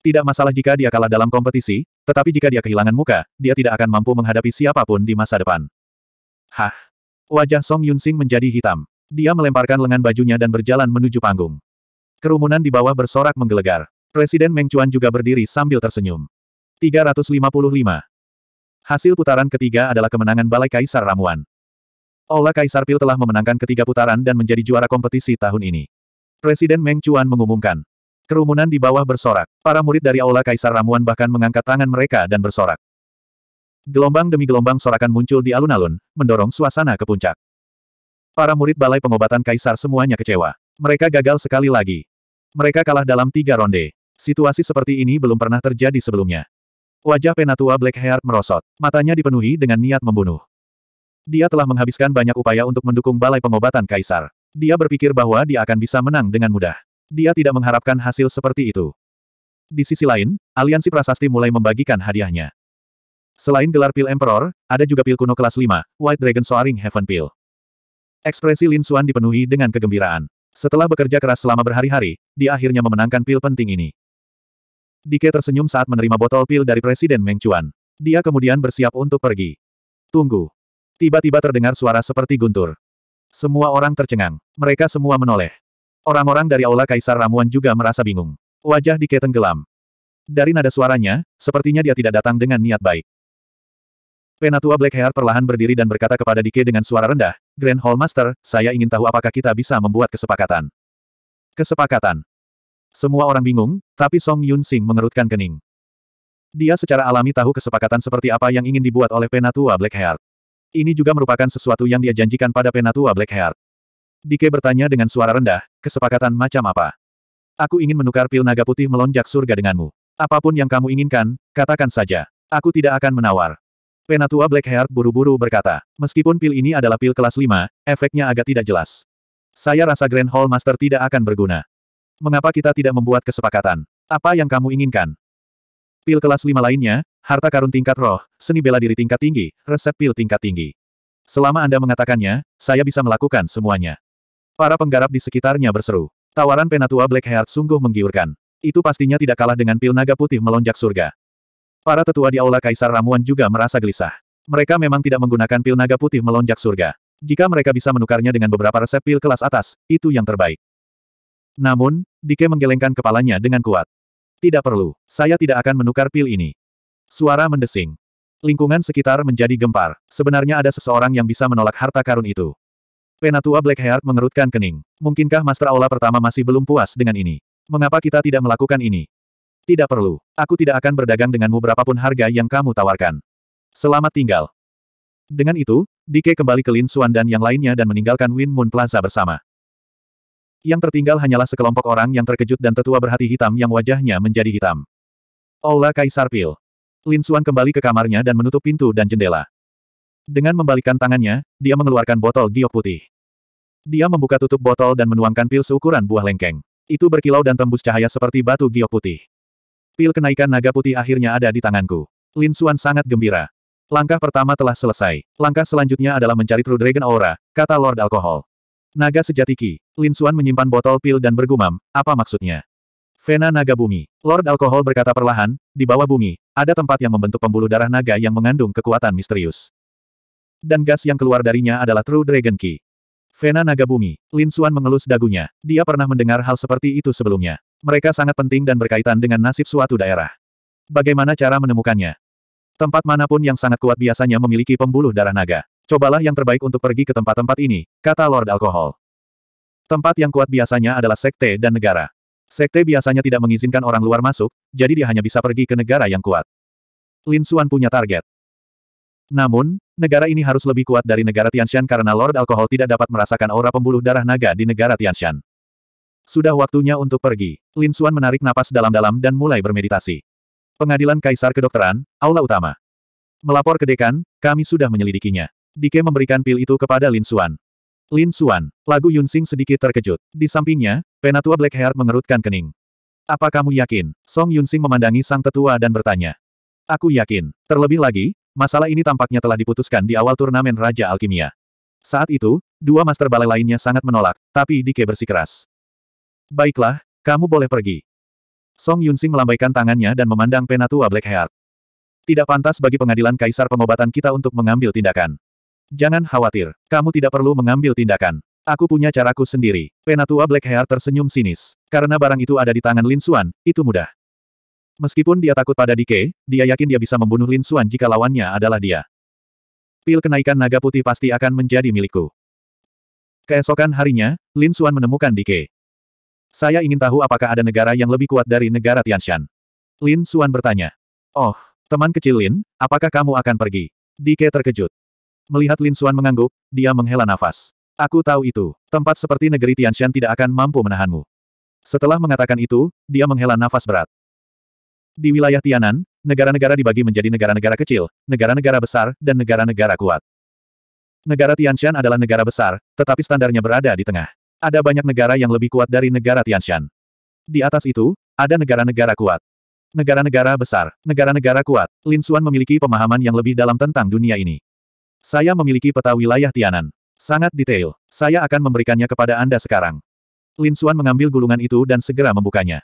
Tidak masalah jika dia kalah dalam kompetisi, tetapi jika dia kehilangan muka, dia tidak akan mampu menghadapi siapapun di masa depan. Hah? Wajah Song Yunxing menjadi hitam. Dia melemparkan lengan bajunya dan berjalan menuju panggung. Kerumunan di bawah bersorak menggelegar. Presiden Meng Chuan juga berdiri sambil tersenyum. 355. Hasil putaran ketiga adalah kemenangan Balai Kaisar Ramuan. Ola Kaisar Pil telah memenangkan ketiga putaran dan menjadi juara kompetisi tahun ini. Presiden Meng Chuan mengumumkan. Kerumunan di bawah bersorak. Para murid dari Aula Kaisar Ramuan bahkan mengangkat tangan mereka dan bersorak. Gelombang demi gelombang sorakan muncul di alun-alun, mendorong suasana ke puncak. Para murid Balai Pengobatan Kaisar semuanya kecewa. Mereka gagal sekali lagi. Mereka kalah dalam tiga ronde. Situasi seperti ini belum pernah terjadi sebelumnya. Wajah Penatua Black Heart merosot. Matanya dipenuhi dengan niat membunuh. Dia telah menghabiskan banyak upaya untuk mendukung balai pengobatan kaisar. Dia berpikir bahwa dia akan bisa menang dengan mudah. Dia tidak mengharapkan hasil seperti itu. Di sisi lain, aliansi prasasti mulai membagikan hadiahnya. Selain gelar pil Emperor, ada juga pil kuno kelas 5, White Dragon Soaring Heaven Pill. Ekspresi Lin Xuan dipenuhi dengan kegembiraan. Setelah bekerja keras selama berhari-hari, dia akhirnya memenangkan pil penting ini. Dike tersenyum saat menerima botol pil dari Presiden Meng Chuan. Dia kemudian bersiap untuk pergi. Tunggu, Tiba-tiba terdengar suara seperti guntur. Semua orang tercengang. Mereka semua menoleh. Orang-orang dari Aula Kaisar Ramuan juga merasa bingung. Wajah di tenggelam. gelam. Dari nada suaranya, sepertinya dia tidak datang dengan niat baik. Penatua Blackheart perlahan berdiri dan berkata kepada Dike dengan suara rendah, Grand Hall Master, saya ingin tahu apakah kita bisa membuat kesepakatan. Kesepakatan. Semua orang bingung, tapi Song Yun Sing mengerutkan kening. Dia secara alami tahu kesepakatan seperti apa yang ingin dibuat oleh Penatua Blackheart. Ini juga merupakan sesuatu yang dia janjikan pada penatua Blackheart. Dike bertanya dengan suara rendah, kesepakatan macam apa? Aku ingin menukar pil naga putih melonjak surga denganmu. Apapun yang kamu inginkan, katakan saja. Aku tidak akan menawar. Penatua Blackheart buru-buru berkata, meskipun pil ini adalah pil kelas 5, efeknya agak tidak jelas. Saya rasa Grand Hall Master tidak akan berguna. Mengapa kita tidak membuat kesepakatan? Apa yang kamu inginkan? Pil kelas 5 lainnya, harta karun tingkat roh, seni bela diri tingkat tinggi, resep pil tingkat tinggi. Selama Anda mengatakannya, saya bisa melakukan semuanya. Para penggarap di sekitarnya berseru. Tawaran Penatua Black Heart sungguh menggiurkan. Itu pastinya tidak kalah dengan pil naga putih melonjak surga. Para tetua di Aula Kaisar Ramuan juga merasa gelisah. Mereka memang tidak menggunakan pil naga putih melonjak surga. Jika mereka bisa menukarnya dengan beberapa resep pil kelas atas, itu yang terbaik. Namun, Dike menggelengkan kepalanya dengan kuat. Tidak perlu, saya tidak akan menukar pil ini. Suara mendesing. Lingkungan sekitar menjadi gempar. Sebenarnya ada seseorang yang bisa menolak harta karun itu. Penatua Blackheart mengerutkan kening. Mungkinkah Master Aula pertama masih belum puas dengan ini? Mengapa kita tidak melakukan ini? Tidak perlu. Aku tidak akan berdagang denganmu berapapun harga yang kamu tawarkan. Selamat tinggal. Dengan itu, Dike kembali ke Lin Suan dan yang lainnya dan meninggalkan Win Moon Plaza bersama. Yang tertinggal hanyalah sekelompok orang yang terkejut dan tetua berhati hitam yang wajahnya menjadi hitam. Aula Kaisar Pil. Lin Xuan kembali ke kamarnya dan menutup pintu dan jendela. Dengan membalikkan tangannya, dia mengeluarkan botol giok putih. Dia membuka tutup botol dan menuangkan pil seukuran buah lengkeng. Itu berkilau dan tembus cahaya seperti batu giok putih. Pil kenaikan naga putih akhirnya ada di tanganku. Lin Xuan sangat gembira. Langkah pertama telah selesai. Langkah selanjutnya adalah mencari True Dragon Aura, kata Lord Alkohol. Naga sejati Ki. Lin Xuan menyimpan botol pil dan bergumam, apa maksudnya? Vena naga bumi. Lord Alkohol berkata perlahan, di bawah bumi, ada tempat yang membentuk pembuluh darah naga yang mengandung kekuatan misterius. Dan gas yang keluar darinya adalah True Dragon Ki. Vena naga bumi. Lin Xuan mengelus dagunya. Dia pernah mendengar hal seperti itu sebelumnya. Mereka sangat penting dan berkaitan dengan nasib suatu daerah. Bagaimana cara menemukannya? Tempat manapun yang sangat kuat biasanya memiliki pembuluh darah naga. Cobalah yang terbaik untuk pergi ke tempat-tempat ini, kata Lord Alkohol. Tempat yang kuat biasanya adalah sekte dan negara. Sekte biasanya tidak mengizinkan orang luar masuk, jadi dia hanya bisa pergi ke negara yang kuat. Lin Xuan punya target. Namun, negara ini harus lebih kuat dari negara Tianshan karena Lord Alkohol tidak dapat merasakan aura pembuluh darah naga di negara Tianshan. Sudah waktunya untuk pergi. Lin Xuan menarik napas dalam-dalam dan mulai bermeditasi. Pengadilan Kaisar Kedokteran, Aula Utama. Melapor ke Dekan, kami sudah menyelidikinya. Dike memberikan pil itu kepada Lin Xuan. Lin Xuan, lagu Yunsing sedikit terkejut. Di sampingnya, penatua Black Hair mengerutkan kening. Apa kamu yakin? Song Yunsing memandangi sang tetua dan bertanya. Aku yakin. Terlebih lagi, masalah ini tampaknya telah diputuskan di awal turnamen Raja Alkimia. Saat itu, dua master balai lainnya sangat menolak, tapi Dike bersikeras. Baiklah, kamu boleh pergi. Song Yunsing melambaikan tangannya dan memandang penatua black Blackheart. Tidak pantas bagi pengadilan kaisar pengobatan kita untuk mengambil tindakan. Jangan khawatir, kamu tidak perlu mengambil tindakan. Aku punya caraku sendiri. Penatua Black Hair tersenyum sinis. Karena barang itu ada di tangan Lin Xuan, itu mudah. Meskipun dia takut pada Dike, dia yakin dia bisa membunuh Lin Xuan jika lawannya adalah dia. Pil kenaikan naga putih pasti akan menjadi milikku. Keesokan harinya, Lin Xuan menemukan Dike. Saya ingin tahu apakah ada negara yang lebih kuat dari negara Tianshan. Lin Xuan bertanya. Oh, teman kecil Lin, apakah kamu akan pergi? Dike terkejut. Melihat Lin Suan mengangguk, dia menghela nafas. Aku tahu itu. Tempat seperti negeri Tianshan tidak akan mampu menahanmu. Setelah mengatakan itu, dia menghela nafas berat. Di wilayah Tianan, negara-negara dibagi menjadi negara-negara kecil, negara-negara besar, dan negara-negara kuat. Negara Tianshan adalah negara besar, tetapi standarnya berada di tengah. Ada banyak negara yang lebih kuat dari negara Tianshan. Di atas itu, ada negara-negara kuat. Negara-negara besar, negara-negara kuat, Lin Suan memiliki pemahaman yang lebih dalam tentang dunia ini. Saya memiliki peta wilayah Tianan. Sangat detail. Saya akan memberikannya kepada Anda sekarang. Lin Xuan mengambil gulungan itu dan segera membukanya.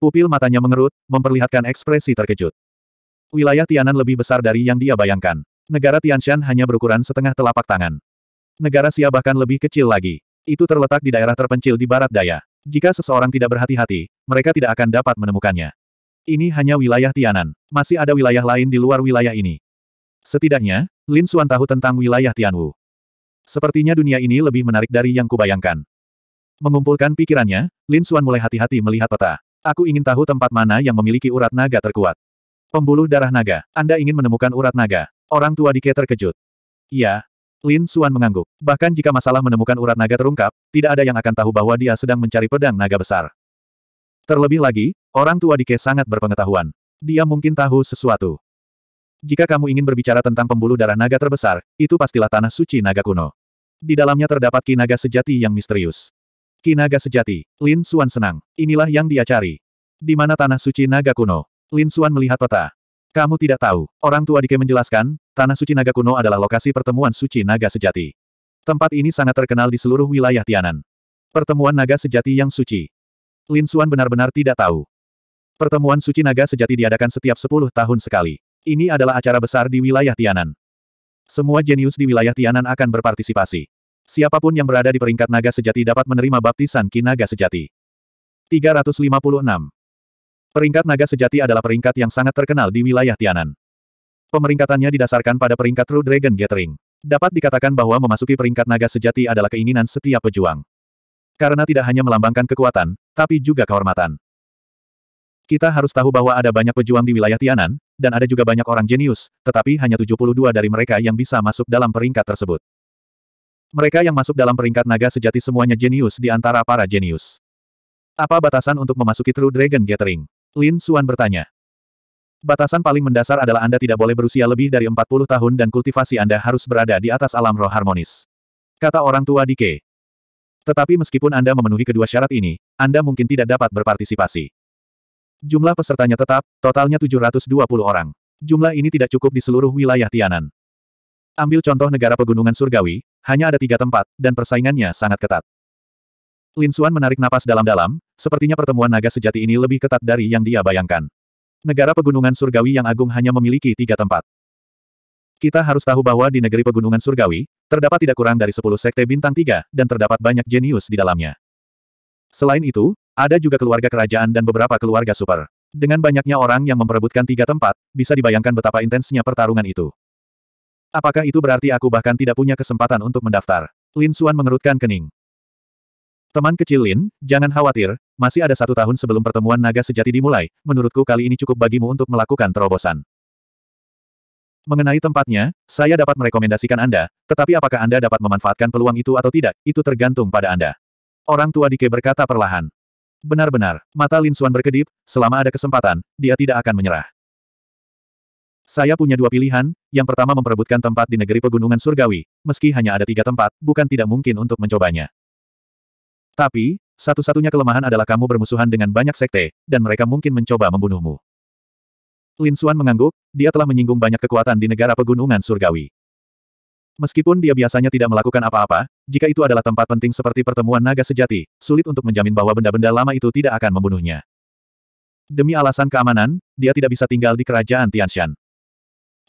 Pupil matanya mengerut, memperlihatkan ekspresi terkejut. Wilayah Tianan lebih besar dari yang dia bayangkan. Negara Tianshan hanya berukuran setengah telapak tangan. Negara Xia bahkan lebih kecil lagi. Itu terletak di daerah terpencil di barat daya. Jika seseorang tidak berhati-hati, mereka tidak akan dapat menemukannya. Ini hanya wilayah Tianan. Masih ada wilayah lain di luar wilayah ini. Setidaknya, Lin Xuan tahu tentang wilayah Tianwu. Sepertinya dunia ini lebih menarik dari yang kubayangkan. Mengumpulkan pikirannya, Lin Xuan mulai hati-hati melihat peta. Aku ingin tahu tempat mana yang memiliki urat naga terkuat. Pembuluh darah naga, Anda ingin menemukan urat naga. Orang tua Dike terkejut. Iya. Lin Xuan mengangguk. Bahkan jika masalah menemukan urat naga terungkap, tidak ada yang akan tahu bahwa dia sedang mencari pedang naga besar. Terlebih lagi, orang tua Dike sangat berpengetahuan. Dia mungkin tahu sesuatu. Jika kamu ingin berbicara tentang pembuluh darah naga terbesar, itu pastilah tanah suci naga kuno. Di dalamnya terdapat kinaga sejati yang misterius. Kinaga sejati, Lin Xuan senang. Inilah yang dia cari. Di mana tanah suci naga kuno? Lin Xuan melihat peta. Kamu tidak tahu, orang tua Dike menjelaskan, tanah suci naga kuno adalah lokasi pertemuan suci naga sejati. Tempat ini sangat terkenal di seluruh wilayah Tianan. Pertemuan naga sejati yang suci. Lin Xuan benar-benar tidak tahu. Pertemuan suci naga sejati diadakan setiap 10 tahun sekali. Ini adalah acara besar di wilayah Tianan. Semua jenius di wilayah Tianan akan berpartisipasi. Siapapun yang berada di peringkat naga sejati dapat menerima baptisan ki naga sejati. 356. Peringkat naga sejati adalah peringkat yang sangat terkenal di wilayah Tianan. Pemeringkatannya didasarkan pada peringkat True Dragon Gathering. Dapat dikatakan bahwa memasuki peringkat naga sejati adalah keinginan setiap pejuang. Karena tidak hanya melambangkan kekuatan, tapi juga kehormatan. Kita harus tahu bahwa ada banyak pejuang di wilayah Tianan, dan ada juga banyak orang jenius, tetapi hanya 72 dari mereka yang bisa masuk dalam peringkat tersebut. Mereka yang masuk dalam peringkat naga sejati semuanya jenius di antara para jenius. Apa batasan untuk memasuki True Dragon Gathering? Lin Xuan bertanya. Batasan paling mendasar adalah Anda tidak boleh berusia lebih dari 40 tahun dan kultivasi Anda harus berada di atas alam roh harmonis. Kata orang tua Dike. Tetapi meskipun Anda memenuhi kedua syarat ini, Anda mungkin tidak dapat berpartisipasi. Jumlah pesertanya tetap, totalnya 720 orang. Jumlah ini tidak cukup di seluruh wilayah Tianan. Ambil contoh negara pegunungan surgawi, hanya ada tiga tempat, dan persaingannya sangat ketat. Lin Xuan menarik napas dalam-dalam, sepertinya pertemuan naga sejati ini lebih ketat dari yang dia bayangkan. Negara pegunungan surgawi yang agung hanya memiliki tiga tempat. Kita harus tahu bahwa di negeri pegunungan surgawi, terdapat tidak kurang dari sepuluh sekte bintang tiga, dan terdapat banyak jenius di dalamnya. Selain itu, ada juga keluarga kerajaan dan beberapa keluarga super. Dengan banyaknya orang yang memperebutkan tiga tempat, bisa dibayangkan betapa intensnya pertarungan itu. Apakah itu berarti aku bahkan tidak punya kesempatan untuk mendaftar? Lin Xuan mengerutkan kening. Teman kecil Lin, jangan khawatir, masih ada satu tahun sebelum pertemuan naga sejati dimulai, menurutku kali ini cukup bagimu untuk melakukan terobosan. Mengenai tempatnya, saya dapat merekomendasikan Anda, tetapi apakah Anda dapat memanfaatkan peluang itu atau tidak, itu tergantung pada Anda. Orang tua Dike berkata perlahan. Benar-benar, mata Lin Xuan berkedip, selama ada kesempatan, dia tidak akan menyerah. Saya punya dua pilihan, yang pertama memperebutkan tempat di negeri pegunungan surgawi, meski hanya ada tiga tempat, bukan tidak mungkin untuk mencobanya. Tapi, satu-satunya kelemahan adalah kamu bermusuhan dengan banyak sekte, dan mereka mungkin mencoba membunuhmu. Lin Xuan mengangguk, dia telah menyinggung banyak kekuatan di negara pegunungan surgawi. Meskipun dia biasanya tidak melakukan apa-apa, jika itu adalah tempat penting seperti pertemuan naga sejati, sulit untuk menjamin bahwa benda-benda lama itu tidak akan membunuhnya. Demi alasan keamanan, dia tidak bisa tinggal di kerajaan Tianshan.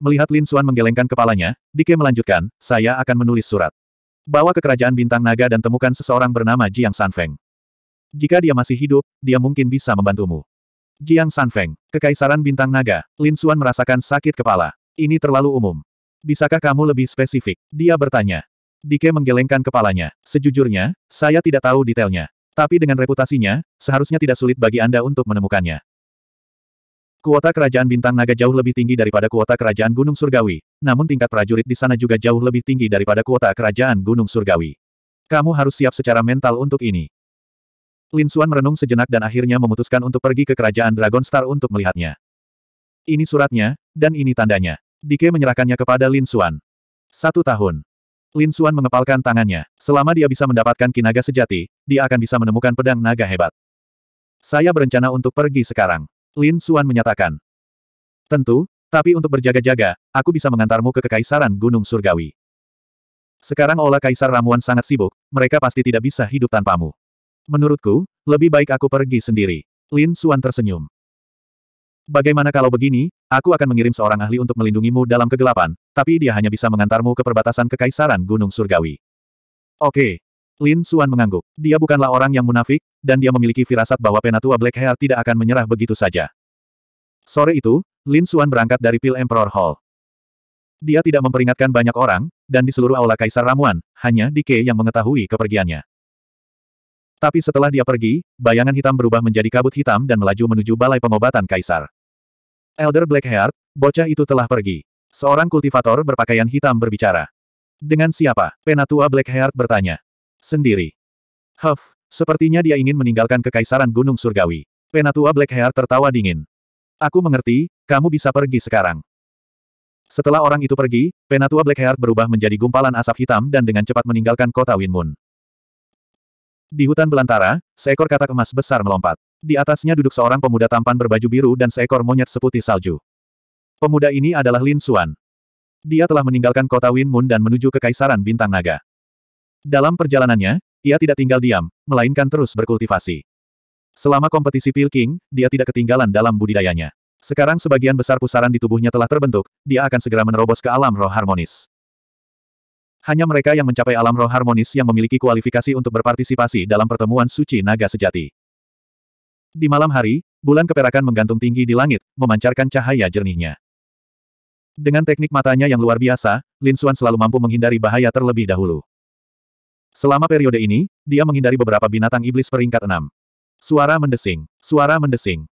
Melihat Lin Xuan menggelengkan kepalanya, Dike melanjutkan, saya akan menulis surat. Bawa ke kerajaan bintang naga dan temukan seseorang bernama Jiang Sanfeng. Jika dia masih hidup, dia mungkin bisa membantumu. Jiang Sanfeng, Kekaisaran Bintang Naga, Lin Xuan merasakan sakit kepala. Ini terlalu umum. Bisakah kamu lebih spesifik? Dia bertanya. Dike menggelengkan kepalanya. Sejujurnya, saya tidak tahu detailnya. Tapi dengan reputasinya, seharusnya tidak sulit bagi Anda untuk menemukannya. Kuota kerajaan bintang naga jauh lebih tinggi daripada kuota kerajaan Gunung Surgawi, namun tingkat prajurit di sana juga jauh lebih tinggi daripada kuota kerajaan Gunung Surgawi. Kamu harus siap secara mental untuk ini. Lin Suan merenung sejenak dan akhirnya memutuskan untuk pergi ke kerajaan Dragon Star untuk melihatnya. Ini suratnya, dan ini tandanya. Dike menyerahkannya kepada Lin Xuan. Satu tahun. Lin Xuan mengepalkan tangannya. Selama dia bisa mendapatkan kinaga sejati, dia akan bisa menemukan pedang naga hebat. Saya berencana untuk pergi sekarang. Lin Xuan menyatakan. Tentu, tapi untuk berjaga-jaga, aku bisa mengantarmu ke Kekaisaran Gunung Surgawi. Sekarang olah Kaisar Ramuan sangat sibuk, mereka pasti tidak bisa hidup tanpamu. Menurutku, lebih baik aku pergi sendiri. Lin Xuan tersenyum. Bagaimana kalau begini, aku akan mengirim seorang ahli untuk melindungimu dalam kegelapan, tapi dia hanya bisa mengantarmu ke perbatasan kekaisaran Gunung Surgawi. Oke. Lin Suan mengangguk. Dia bukanlah orang yang munafik, dan dia memiliki firasat bahwa Penatua Black Hair tidak akan menyerah begitu saja. Sore itu, Lin Suan berangkat dari Pil Emperor Hall. Dia tidak memperingatkan banyak orang, dan di seluruh aula Kaisar Ramuan, hanya Dike yang mengetahui kepergiannya. Tapi setelah dia pergi, bayangan hitam berubah menjadi kabut hitam dan melaju menuju Balai Pengobatan Kaisar. Elder Blackheart, bocah itu telah pergi. Seorang kultivator berpakaian hitam berbicara. Dengan siapa? Penatua Blackheart bertanya. Sendiri. Huff, sepertinya dia ingin meninggalkan kekaisaran Gunung Surgawi. Penatua Blackheart tertawa dingin. Aku mengerti, kamu bisa pergi sekarang. Setelah orang itu pergi, Penatua Blackheart berubah menjadi gumpalan asap hitam dan dengan cepat meninggalkan kota Winmun. Di hutan belantara, seekor katak emas besar melompat. Di atasnya duduk seorang pemuda tampan berbaju biru dan seekor monyet seputih salju. Pemuda ini adalah Lin Xuan. Dia telah meninggalkan kota Win Moon dan menuju ke Kaisaran Bintang Naga. Dalam perjalanannya, ia tidak tinggal diam, melainkan terus berkultivasi. Selama kompetisi Pilking, dia tidak ketinggalan dalam budidayanya. Sekarang sebagian besar pusaran di tubuhnya telah terbentuk, dia akan segera menerobos ke alam roh harmonis. Hanya mereka yang mencapai alam roh harmonis yang memiliki kualifikasi untuk berpartisipasi dalam pertemuan suci naga sejati. Di malam hari, bulan keperakan menggantung tinggi di langit, memancarkan cahaya jernihnya. Dengan teknik matanya yang luar biasa, Lin Xuan selalu mampu menghindari bahaya terlebih dahulu. Selama periode ini, dia menghindari beberapa binatang iblis peringkat enam. Suara mendesing, suara mendesing.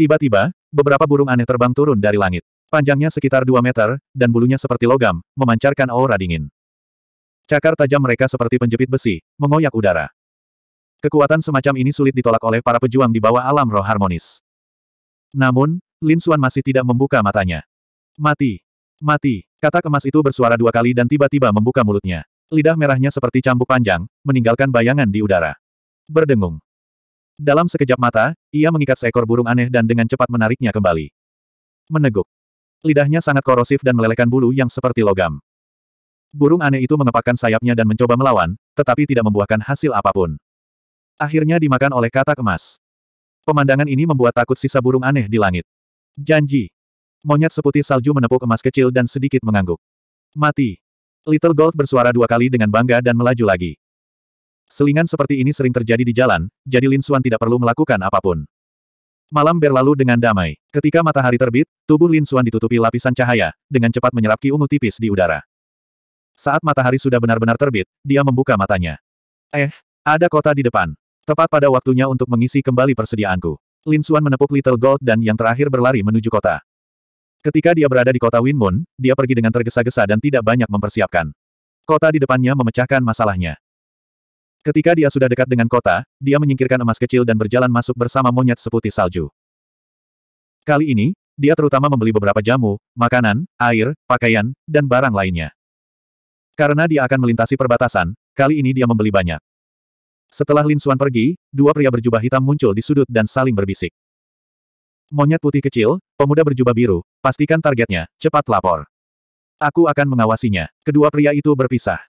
Tiba-tiba, beberapa burung aneh terbang turun dari langit. Panjangnya sekitar 2 meter, dan bulunya seperti logam, memancarkan aura dingin. Cakar tajam mereka seperti penjepit besi, mengoyak udara. Kekuatan semacam ini sulit ditolak oleh para pejuang di bawah alam roh harmonis. Namun, Lin Xuan masih tidak membuka matanya. Mati. Mati. Kata kemas itu bersuara dua kali dan tiba-tiba membuka mulutnya. Lidah merahnya seperti cambuk panjang, meninggalkan bayangan di udara. Berdengung. Dalam sekejap mata, ia mengikat seekor burung aneh dan dengan cepat menariknya kembali. Meneguk. Lidahnya sangat korosif dan melelehkan bulu yang seperti logam. Burung aneh itu mengepakkan sayapnya dan mencoba melawan, tetapi tidak membuahkan hasil apapun. Akhirnya dimakan oleh katak emas. Pemandangan ini membuat takut sisa burung aneh di langit. Janji. Monyet seputih salju menepuk emas kecil dan sedikit mengangguk. Mati. Little Gold bersuara dua kali dengan bangga dan melaju lagi. Selingan seperti ini sering terjadi di jalan, jadi Lin Xuan tidak perlu melakukan apapun. Malam berlalu dengan damai. Ketika matahari terbit, tubuh Lin Xuan ditutupi lapisan cahaya, dengan cepat menyerap ki ungu tipis di udara. Saat matahari sudah benar-benar terbit, dia membuka matanya. Eh, ada kota di depan. Tepat pada waktunya untuk mengisi kembali persediaanku. Lin Xuan menepuk Little Gold dan yang terakhir berlari menuju kota. Ketika dia berada di kota Winmoon, dia pergi dengan tergesa-gesa dan tidak banyak mempersiapkan. Kota di depannya memecahkan masalahnya. Ketika dia sudah dekat dengan kota, dia menyingkirkan emas kecil dan berjalan masuk bersama monyet seputih salju. Kali ini, dia terutama membeli beberapa jamu, makanan, air, pakaian, dan barang lainnya. Karena dia akan melintasi perbatasan, kali ini dia membeli banyak. Setelah Lin Suan pergi, dua pria berjubah hitam muncul di sudut dan saling berbisik. Monyet putih kecil, pemuda berjubah biru, pastikan targetnya, cepat lapor. Aku akan mengawasinya. Kedua pria itu berpisah.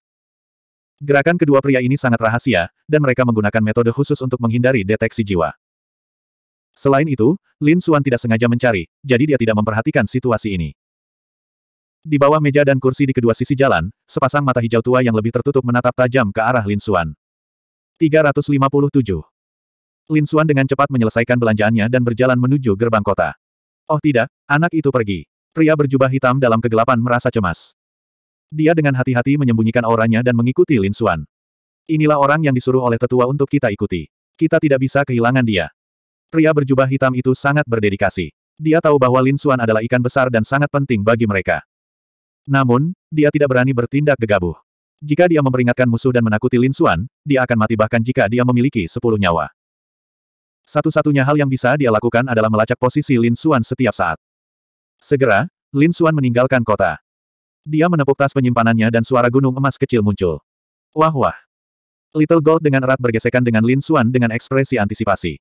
Gerakan kedua pria ini sangat rahasia, dan mereka menggunakan metode khusus untuk menghindari deteksi jiwa. Selain itu, Lin Suan tidak sengaja mencari, jadi dia tidak memperhatikan situasi ini. Di bawah meja dan kursi di kedua sisi jalan, sepasang mata hijau tua yang lebih tertutup menatap tajam ke arah Lin Suan. 357. Lin Xuan dengan cepat menyelesaikan belanjaannya dan berjalan menuju gerbang kota. Oh tidak, anak itu pergi. Pria berjubah hitam dalam kegelapan merasa cemas. Dia dengan hati-hati menyembunyikan auranya dan mengikuti Lin Xuan. Inilah orang yang disuruh oleh tetua untuk kita ikuti. Kita tidak bisa kehilangan dia. Pria berjubah hitam itu sangat berdedikasi. Dia tahu bahwa Lin Xuan adalah ikan besar dan sangat penting bagi mereka. Namun, dia tidak berani bertindak gegabah. Jika dia memperingatkan musuh dan menakuti Lin Xuan, dia akan mati bahkan jika dia memiliki sepuluh nyawa. Satu-satunya hal yang bisa dia lakukan adalah melacak posisi Lin Xuan setiap saat. Segera, Lin Xuan meninggalkan kota. Dia menepuk tas penyimpanannya dan suara gunung emas kecil muncul. Wah-wah. Little Gold dengan erat bergesekan dengan Lin Xuan dengan ekspresi antisipasi.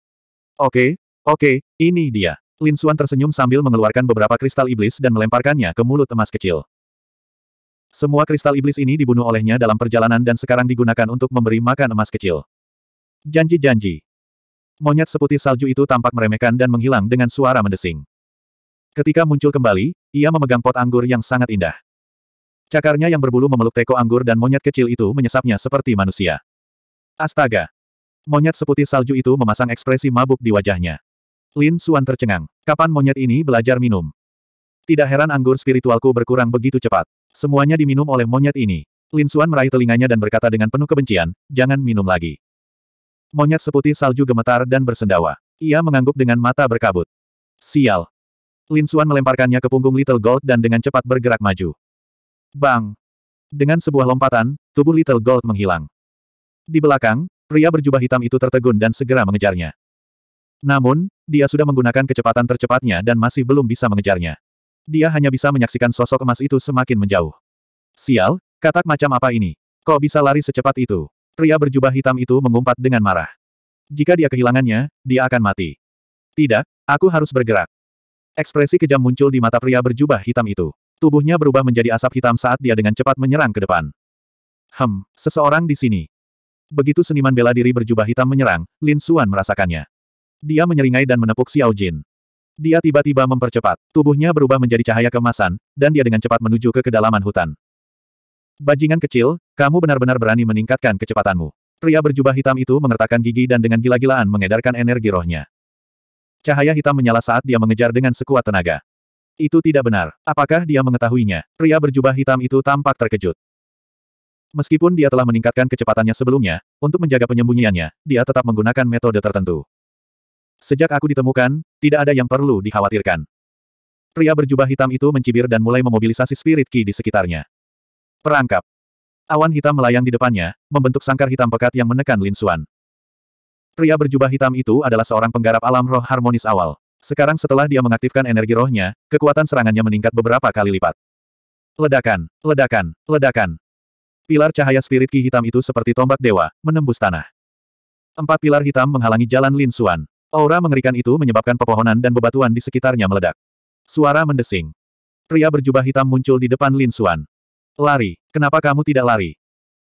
Oke, okay, oke, okay, ini dia. Lin Xuan tersenyum sambil mengeluarkan beberapa kristal iblis dan melemparkannya ke mulut emas kecil. Semua kristal iblis ini dibunuh olehnya dalam perjalanan dan sekarang digunakan untuk memberi makan emas kecil. Janji-janji. Monyet seputih salju itu tampak meremehkan dan menghilang dengan suara mendesing. Ketika muncul kembali, ia memegang pot anggur yang sangat indah. Cakarnya yang berbulu memeluk teko anggur dan monyet kecil itu menyesapnya seperti manusia. Astaga! Monyet seputih salju itu memasang ekspresi mabuk di wajahnya. Lin Suan tercengang. Kapan monyet ini belajar minum? Tidak heran anggur spiritualku berkurang begitu cepat. Semuanya diminum oleh monyet ini. Lin Xuan meraih telinganya dan berkata dengan penuh kebencian, jangan minum lagi. Monyet seputih salju gemetar dan bersendawa. Ia mengangguk dengan mata berkabut. Sial. Lin Xuan melemparkannya ke punggung Little Gold dan dengan cepat bergerak maju. Bang! Dengan sebuah lompatan, tubuh Little Gold menghilang. Di belakang, pria berjubah hitam itu tertegun dan segera mengejarnya. Namun, dia sudah menggunakan kecepatan tercepatnya dan masih belum bisa mengejarnya. Dia hanya bisa menyaksikan sosok emas itu semakin menjauh. Sial, katak macam apa ini? Kok bisa lari secepat itu? Pria berjubah hitam itu mengumpat dengan marah. Jika dia kehilangannya, dia akan mati. Tidak, aku harus bergerak. Ekspresi kejam muncul di mata pria berjubah hitam itu. Tubuhnya berubah menjadi asap hitam saat dia dengan cepat menyerang ke depan. Hem, seseorang di sini. Begitu seniman bela diri berjubah hitam menyerang, Lin Xuan merasakannya. Dia menyeringai dan menepuk Xiao Jin. Dia tiba-tiba mempercepat, tubuhnya berubah menjadi cahaya kemasan, dan dia dengan cepat menuju ke kedalaman hutan. Bajingan kecil, kamu benar-benar berani meningkatkan kecepatanmu. Pria berjubah hitam itu mengertakkan gigi dan dengan gila-gilaan mengedarkan energi rohnya. Cahaya hitam menyala saat dia mengejar dengan sekuat tenaga. Itu tidak benar. Apakah dia mengetahuinya? Pria berjubah hitam itu tampak terkejut. Meskipun dia telah meningkatkan kecepatannya sebelumnya, untuk menjaga penyembunyiannya, dia tetap menggunakan metode tertentu. Sejak aku ditemukan, tidak ada yang perlu dikhawatirkan. Pria berjubah hitam itu mencibir dan mulai memobilisasi spirit ki di sekitarnya. Perangkap. Awan hitam melayang di depannya, membentuk sangkar hitam pekat yang menekan Lin Xuan. Pria berjubah hitam itu adalah seorang penggarap alam roh harmonis awal. Sekarang setelah dia mengaktifkan energi rohnya, kekuatan serangannya meningkat beberapa kali lipat. Ledakan, ledakan, ledakan. Pilar cahaya spirit ki hitam itu seperti tombak dewa, menembus tanah. Empat pilar hitam menghalangi jalan Lin Xuan. Aura mengerikan itu menyebabkan pepohonan dan bebatuan di sekitarnya meledak. Suara mendesing. Pria berjubah hitam muncul di depan Lin Suan. Lari, kenapa kamu tidak lari?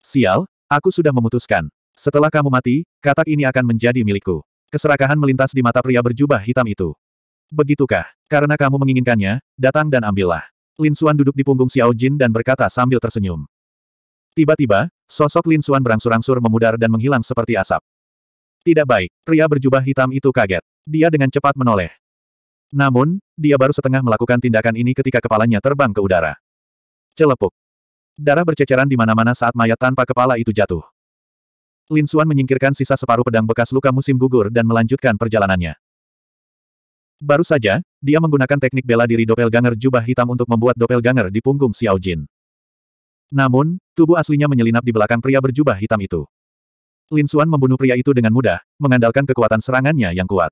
Sial, aku sudah memutuskan. Setelah kamu mati, katak ini akan menjadi milikku. Keserakahan melintas di mata pria berjubah hitam itu. Begitukah? Karena kamu menginginkannya, datang dan ambillah. Lin Suan duduk di punggung Xiao Jin dan berkata sambil tersenyum. Tiba-tiba, sosok Lin Suan berangsur-angsur memudar dan menghilang seperti asap. Tidak baik, pria berjubah hitam itu kaget. Dia dengan cepat menoleh. Namun, dia baru setengah melakukan tindakan ini ketika kepalanya terbang ke udara. Celepuk. Darah berceceran di mana-mana saat mayat tanpa kepala itu jatuh. Lin Suan menyingkirkan sisa separuh pedang bekas luka musim gugur dan melanjutkan perjalanannya. Baru saja, dia menggunakan teknik bela diri doppelganger jubah hitam untuk membuat doppelganger di punggung Xiao Jin. Namun, tubuh aslinya menyelinap di belakang pria berjubah hitam itu. Lin Xuan membunuh pria itu dengan mudah, mengandalkan kekuatan serangannya yang kuat.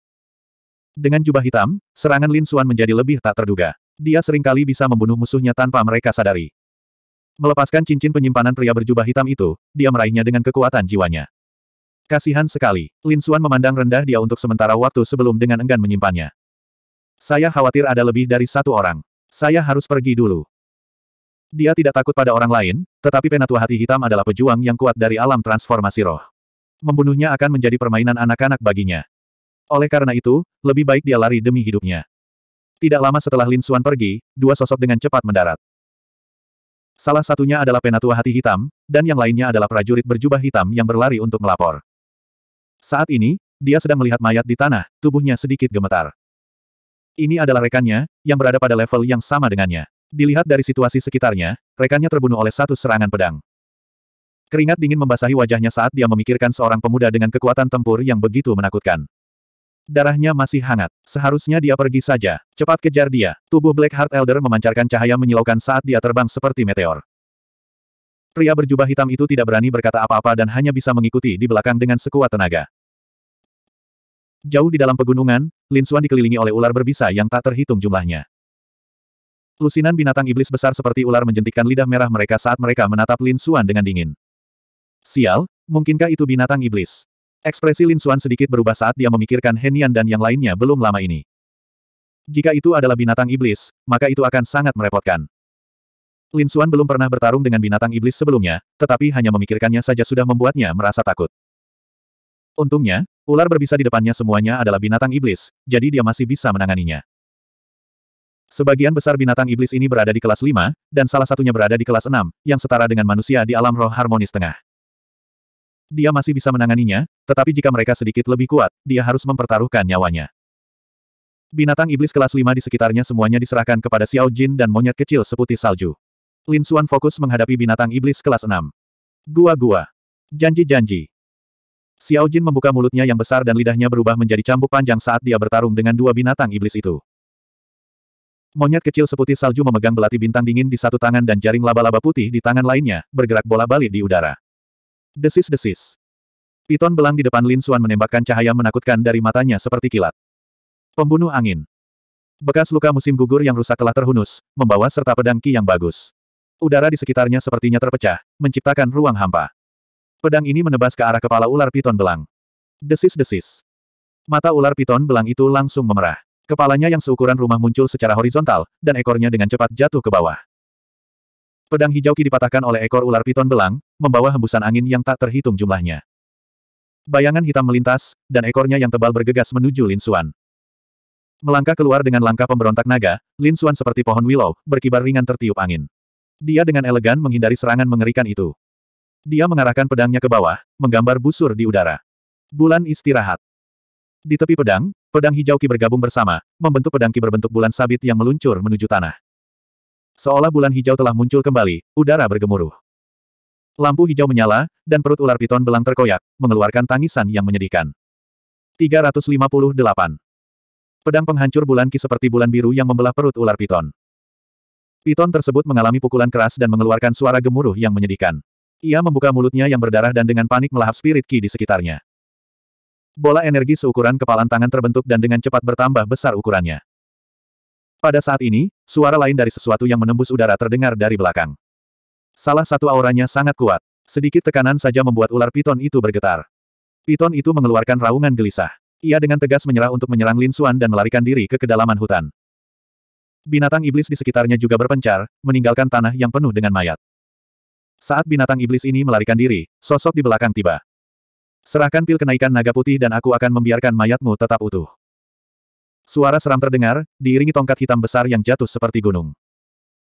Dengan jubah hitam, serangan Lin Xuan menjadi lebih tak terduga. Dia seringkali bisa membunuh musuhnya tanpa mereka sadari. Melepaskan cincin penyimpanan pria berjubah hitam itu, dia meraihnya dengan kekuatan jiwanya. Kasihan sekali, Lin Xuan memandang rendah dia untuk sementara waktu sebelum dengan enggan menyimpannya. Saya khawatir ada lebih dari satu orang. Saya harus pergi dulu. Dia tidak takut pada orang lain, tetapi penatua hati hitam adalah pejuang yang kuat dari alam transformasi roh. Membunuhnya akan menjadi permainan anak-anak baginya. Oleh karena itu, lebih baik dia lari demi hidupnya. Tidak lama setelah Lin Xuan pergi, dua sosok dengan cepat mendarat. Salah satunya adalah penatua hati hitam, dan yang lainnya adalah prajurit berjubah hitam yang berlari untuk melapor. Saat ini, dia sedang melihat mayat di tanah, tubuhnya sedikit gemetar. Ini adalah rekannya, yang berada pada level yang sama dengannya. Dilihat dari situasi sekitarnya, rekannya terbunuh oleh satu serangan pedang. Keringat dingin membasahi wajahnya saat dia memikirkan seorang pemuda dengan kekuatan tempur yang begitu menakutkan. Darahnya masih hangat. Seharusnya dia pergi saja. Cepat kejar dia. Tubuh Black Heart Elder memancarkan cahaya menyilaukan saat dia terbang seperti meteor. Pria berjubah hitam itu tidak berani berkata apa-apa dan hanya bisa mengikuti di belakang dengan sekuat tenaga. Jauh di dalam pegunungan, Lin Xuan dikelilingi oleh ular berbisa yang tak terhitung jumlahnya. Lusinan binatang iblis besar seperti ular menjentikkan lidah merah mereka saat mereka menatap Lin Xuan dengan dingin. Sial, mungkinkah itu binatang iblis? Ekspresi Lin Xuan sedikit berubah saat dia memikirkan Henian dan yang lainnya belum lama ini. Jika itu adalah binatang iblis, maka itu akan sangat merepotkan. Lin Xuan belum pernah bertarung dengan binatang iblis sebelumnya, tetapi hanya memikirkannya saja sudah membuatnya merasa takut. Untungnya, ular berbisa di depannya semuanya adalah binatang iblis, jadi dia masih bisa menanganinya. Sebagian besar binatang iblis ini berada di kelas 5, dan salah satunya berada di kelas 6, yang setara dengan manusia di alam roh harmonis tengah dia masih bisa menanganinya, tetapi jika mereka sedikit lebih kuat, dia harus mempertaruhkan nyawanya. Binatang iblis kelas 5 di sekitarnya semuanya diserahkan kepada Xiao Jin dan monyet kecil seputih salju. Lin Xuan fokus menghadapi binatang iblis kelas 6. Gua-gua. Janji-janji. Xiao Jin membuka mulutnya yang besar dan lidahnya berubah menjadi cambuk panjang saat dia bertarung dengan dua binatang iblis itu. Monyet kecil seputih salju memegang belati bintang dingin di satu tangan dan jaring laba-laba putih di tangan lainnya, bergerak bola balik di udara. Desis-desis. Piton belang di depan Lin Xuan menembakkan cahaya menakutkan dari matanya seperti kilat. Pembunuh angin. Bekas luka musim gugur yang rusak telah terhunus, membawa serta pedang ki yang bagus. Udara di sekitarnya sepertinya terpecah, menciptakan ruang hampa. Pedang ini menebas ke arah kepala ular piton belang. Desis-desis. Mata ular piton belang itu langsung memerah. Kepalanya yang seukuran rumah muncul secara horizontal, dan ekornya dengan cepat jatuh ke bawah. Pedang hijau Ki dipatahkan oleh ekor ular piton belang, membawa hembusan angin yang tak terhitung jumlahnya. Bayangan hitam melintas, dan ekornya yang tebal bergegas menuju Lin Xuan. Melangkah keluar dengan langkah pemberontak naga, Lin Xuan seperti pohon willow, berkibar ringan tertiup angin. Dia dengan elegan menghindari serangan mengerikan itu. Dia mengarahkan pedangnya ke bawah, menggambar busur di udara. Bulan istirahat. Di tepi pedang, pedang hijau ki bergabung bersama, membentuk pedang ki berbentuk bulan sabit yang meluncur menuju tanah. Seolah bulan hijau telah muncul kembali, udara bergemuruh. Lampu hijau menyala, dan perut ular piton belang terkoyak, mengeluarkan tangisan yang menyedihkan. 358. Pedang penghancur bulan ki seperti bulan biru yang membelah perut ular piton. Piton tersebut mengalami pukulan keras dan mengeluarkan suara gemuruh yang menyedihkan. Ia membuka mulutnya yang berdarah dan dengan panik melahap spirit ki di sekitarnya. Bola energi seukuran kepalan tangan terbentuk dan dengan cepat bertambah besar ukurannya. Pada saat ini, suara lain dari sesuatu yang menembus udara terdengar dari belakang. Salah satu auranya sangat kuat. Sedikit tekanan saja membuat ular piton itu bergetar. Piton itu mengeluarkan raungan gelisah. Ia dengan tegas menyerah untuk menyerang Lin Suan dan melarikan diri ke kedalaman hutan. Binatang iblis di sekitarnya juga berpencar, meninggalkan tanah yang penuh dengan mayat. Saat binatang iblis ini melarikan diri, sosok di belakang tiba. Serahkan pil kenaikan naga putih dan aku akan membiarkan mayatmu tetap utuh. Suara seram terdengar, diiringi tongkat hitam besar yang jatuh seperti gunung.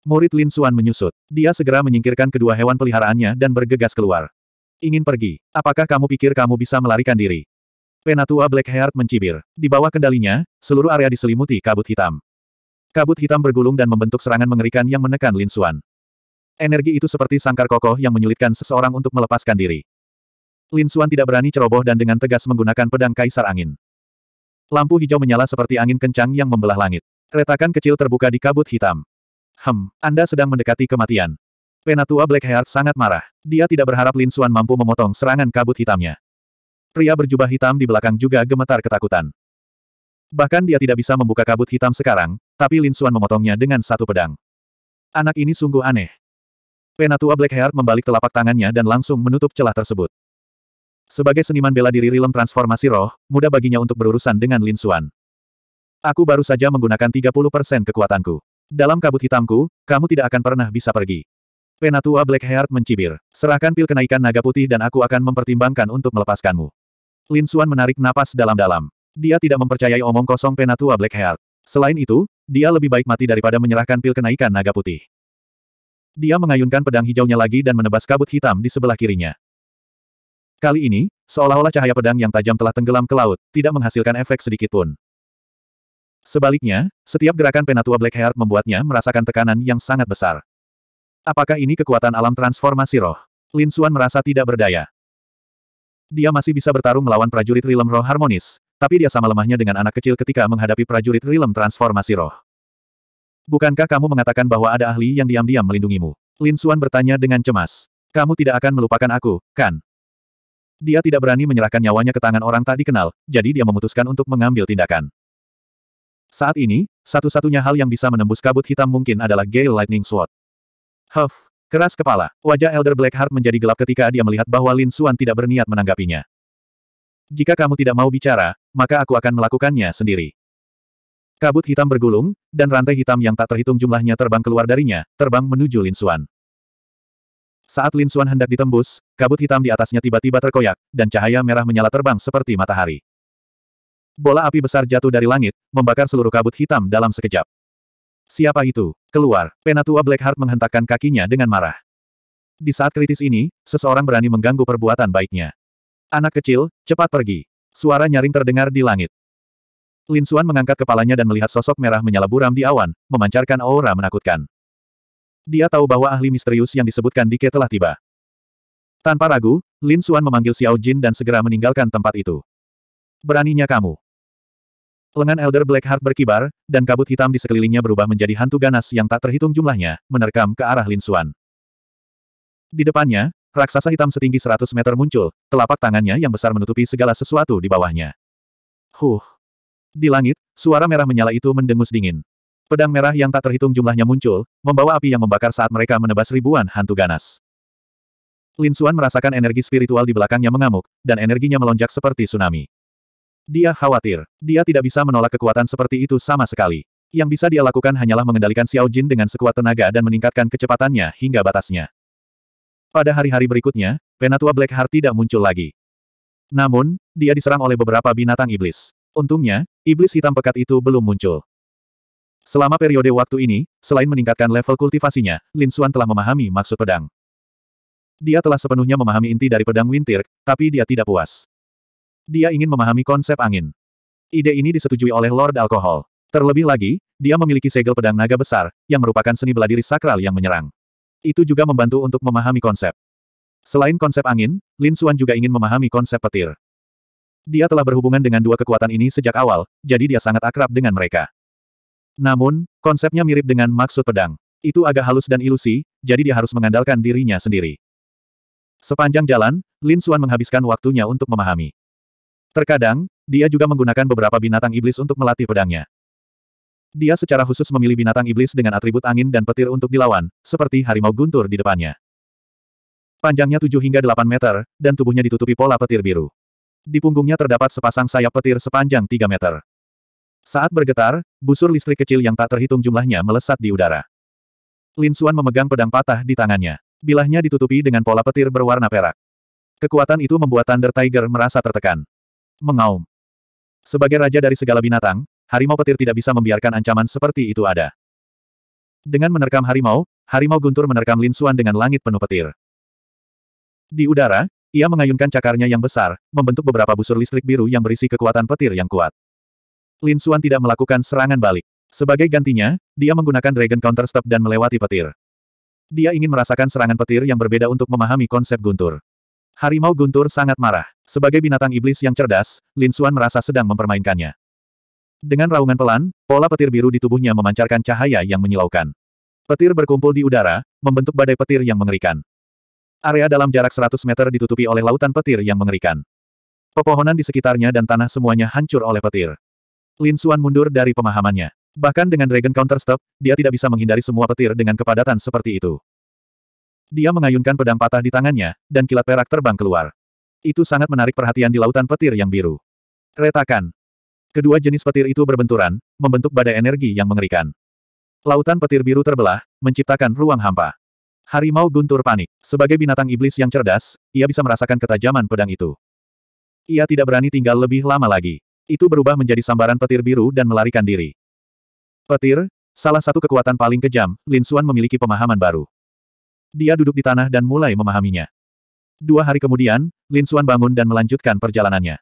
Murid Lin Suan menyusut. Dia segera menyingkirkan kedua hewan peliharaannya dan bergegas keluar. Ingin pergi. Apakah kamu pikir kamu bisa melarikan diri? Penatua Blackheart mencibir. Di bawah kendalinya, seluruh area diselimuti kabut hitam. Kabut hitam bergulung dan membentuk serangan mengerikan yang menekan Lin Suan. Energi itu seperti sangkar kokoh yang menyulitkan seseorang untuk melepaskan diri. Lin Suan tidak berani ceroboh dan dengan tegas menggunakan pedang kaisar angin. Lampu hijau menyala seperti angin kencang yang membelah langit. Retakan kecil terbuka di kabut hitam. Hem, Anda sedang mendekati kematian. Penatua Blackheart sangat marah. Dia tidak berharap Lin Suan mampu memotong serangan kabut hitamnya. Pria berjubah hitam di belakang juga gemetar ketakutan. Bahkan dia tidak bisa membuka kabut hitam sekarang, tapi Lin Suan memotongnya dengan satu pedang. Anak ini sungguh aneh. Penatua Blackheart membalik telapak tangannya dan langsung menutup celah tersebut. Sebagai seniman bela diri rilem transformasi roh, mudah baginya untuk berurusan dengan Lin Xuan. Aku baru saja menggunakan 30% kekuatanku. Dalam kabut hitamku, kamu tidak akan pernah bisa pergi. Penatua Blackheart mencibir. Serahkan pil kenaikan naga putih dan aku akan mempertimbangkan untuk melepaskanmu. Lin Xuan menarik napas dalam-dalam. Dia tidak mempercayai omong kosong Penatua Blackheart. Selain itu, dia lebih baik mati daripada menyerahkan pil kenaikan naga putih. Dia mengayunkan pedang hijaunya lagi dan menebas kabut hitam di sebelah kirinya. Kali ini, seolah-olah cahaya pedang yang tajam telah tenggelam ke laut, tidak menghasilkan efek sedikit pun. Sebaliknya, setiap gerakan Penatua Blackheart membuatnya merasakan tekanan yang sangat besar. Apakah ini kekuatan alam transformasi roh? Lin Suan merasa tidak berdaya. Dia masih bisa bertarung melawan prajurit Rilem Roh Harmonis, tapi dia sama lemahnya dengan anak kecil ketika menghadapi prajurit Rilem Transformasi Roh. Bukankah kamu mengatakan bahwa ada ahli yang diam-diam melindungimu? Lin Suan bertanya dengan cemas. Kamu tidak akan melupakan aku, kan? Dia tidak berani menyerahkan nyawanya ke tangan orang tak dikenal, jadi dia memutuskan untuk mengambil tindakan. Saat ini, satu-satunya hal yang bisa menembus kabut hitam mungkin adalah Gale Lightning Sword. Huff, keras kepala, wajah Elder Blackheart menjadi gelap ketika dia melihat bahwa Lin Xuan tidak berniat menanggapinya. Jika kamu tidak mau bicara, maka aku akan melakukannya sendiri. Kabut hitam bergulung, dan rantai hitam yang tak terhitung jumlahnya terbang keluar darinya, terbang menuju Lin Xuan. Saat Lin Xuan hendak ditembus, kabut hitam di atasnya tiba-tiba terkoyak, dan cahaya merah menyala terbang seperti matahari. Bola api besar jatuh dari langit, membakar seluruh kabut hitam dalam sekejap. Siapa itu? Keluar, Penatua Blackheart menghentakkan kakinya dengan marah. Di saat kritis ini, seseorang berani mengganggu perbuatan baiknya. Anak kecil, cepat pergi. Suara nyaring terdengar di langit. Lin Xuan mengangkat kepalanya dan melihat sosok merah menyala buram di awan, memancarkan aura menakutkan. Dia tahu bahwa ahli misterius yang disebutkan Dike telah tiba. Tanpa ragu, Lin Xuan memanggil Xiao Jin dan segera meninggalkan tempat itu. Beraninya kamu. Lengan Elder Blackheart berkibar, dan kabut hitam di sekelilingnya berubah menjadi hantu ganas yang tak terhitung jumlahnya, menerkam ke arah Lin Xuan. Di depannya, raksasa hitam setinggi 100 meter muncul, telapak tangannya yang besar menutupi segala sesuatu di bawahnya. Huh! Di langit, suara merah menyala itu mendengus dingin. Pedang merah yang tak terhitung jumlahnya muncul, membawa api yang membakar saat mereka menebas ribuan hantu ganas. Lin Xuan merasakan energi spiritual di belakangnya mengamuk, dan energinya melonjak seperti tsunami. Dia khawatir. Dia tidak bisa menolak kekuatan seperti itu sama sekali. Yang bisa dia lakukan hanyalah mengendalikan Xiao Jin dengan sekuat tenaga dan meningkatkan kecepatannya hingga batasnya. Pada hari-hari berikutnya, Penatua Black Heart tidak muncul lagi. Namun, dia diserang oleh beberapa binatang iblis. Untungnya, iblis hitam pekat itu belum muncul. Selama periode waktu ini, selain meningkatkan level kultivasinya, Lin Xuan telah memahami maksud pedang. Dia telah sepenuhnya memahami inti dari pedang Wintir, tapi dia tidak puas. Dia ingin memahami konsep angin. Ide ini disetujui oleh Lord Alkohol. Terlebih lagi, dia memiliki segel pedang naga besar, yang merupakan seni bela diri sakral yang menyerang. Itu juga membantu untuk memahami konsep. Selain konsep angin, Lin Xuan juga ingin memahami konsep petir. Dia telah berhubungan dengan dua kekuatan ini sejak awal, jadi dia sangat akrab dengan mereka. Namun, konsepnya mirip dengan maksud pedang. Itu agak halus dan ilusi, jadi dia harus mengandalkan dirinya sendiri. Sepanjang jalan, Lin Xuan menghabiskan waktunya untuk memahami. Terkadang, dia juga menggunakan beberapa binatang iblis untuk melatih pedangnya. Dia secara khusus memilih binatang iblis dengan atribut angin dan petir untuk dilawan, seperti harimau guntur di depannya. Panjangnya 7 hingga 8 meter, dan tubuhnya ditutupi pola petir biru. Di punggungnya terdapat sepasang sayap petir sepanjang 3 meter. Saat bergetar, busur listrik kecil yang tak terhitung jumlahnya melesat di udara. Lin Suan memegang pedang patah di tangannya. Bilahnya ditutupi dengan pola petir berwarna perak. Kekuatan itu membuat Thunder Tiger merasa tertekan. Mengaum. Sebagai raja dari segala binatang, harimau petir tidak bisa membiarkan ancaman seperti itu ada. Dengan menerkam harimau, harimau guntur menerkam Lin Suan dengan langit penuh petir. Di udara, ia mengayunkan cakarnya yang besar, membentuk beberapa busur listrik biru yang berisi kekuatan petir yang kuat. Lin Xuan tidak melakukan serangan balik. Sebagai gantinya, dia menggunakan Dragon Counter Step dan melewati petir. Dia ingin merasakan serangan petir yang berbeda untuk memahami konsep guntur. Harimau guntur sangat marah. Sebagai binatang iblis yang cerdas, Lin Xuan merasa sedang mempermainkannya. Dengan raungan pelan, pola petir biru di tubuhnya memancarkan cahaya yang menyilaukan. Petir berkumpul di udara, membentuk badai petir yang mengerikan. Area dalam jarak 100 meter ditutupi oleh lautan petir yang mengerikan. Pepohonan di sekitarnya dan tanah semuanya hancur oleh petir. Lin Suan mundur dari pemahamannya. Bahkan dengan Dragon Counter Step, dia tidak bisa menghindari semua petir dengan kepadatan seperti itu. Dia mengayunkan pedang patah di tangannya, dan kilat perak terbang keluar. Itu sangat menarik perhatian di lautan petir yang biru. Retakan. Kedua jenis petir itu berbenturan, membentuk badai energi yang mengerikan. Lautan petir biru terbelah, menciptakan ruang hampa. Harimau guntur panik. Sebagai binatang iblis yang cerdas, ia bisa merasakan ketajaman pedang itu. Ia tidak berani tinggal lebih lama lagi itu berubah menjadi sambaran petir biru dan melarikan diri. Petir, salah satu kekuatan paling kejam, Lin Xuan memiliki pemahaman baru. Dia duduk di tanah dan mulai memahaminya. Dua hari kemudian, Lin Xuan bangun dan melanjutkan perjalanannya.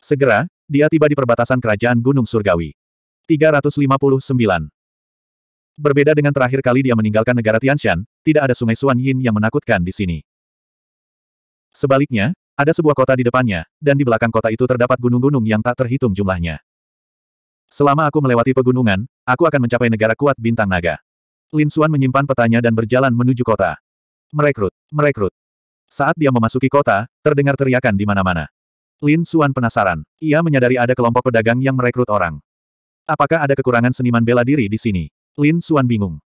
Segera, dia tiba di perbatasan kerajaan Gunung Surgawi. 359. Berbeda dengan terakhir kali dia meninggalkan negara Tianshan, tidak ada sungai Xuan Yin yang menakutkan di sini. Sebaliknya, ada sebuah kota di depannya, dan di belakang kota itu terdapat gunung-gunung yang tak terhitung jumlahnya. Selama aku melewati pegunungan, aku akan mencapai negara kuat bintang naga. Lin Xuan menyimpan petanya dan berjalan menuju kota. Merekrut, merekrut. Saat dia memasuki kota, terdengar teriakan di mana-mana. Lin Xuan penasaran. Ia menyadari ada kelompok pedagang yang merekrut orang. Apakah ada kekurangan seniman bela diri di sini? Lin Xuan bingung.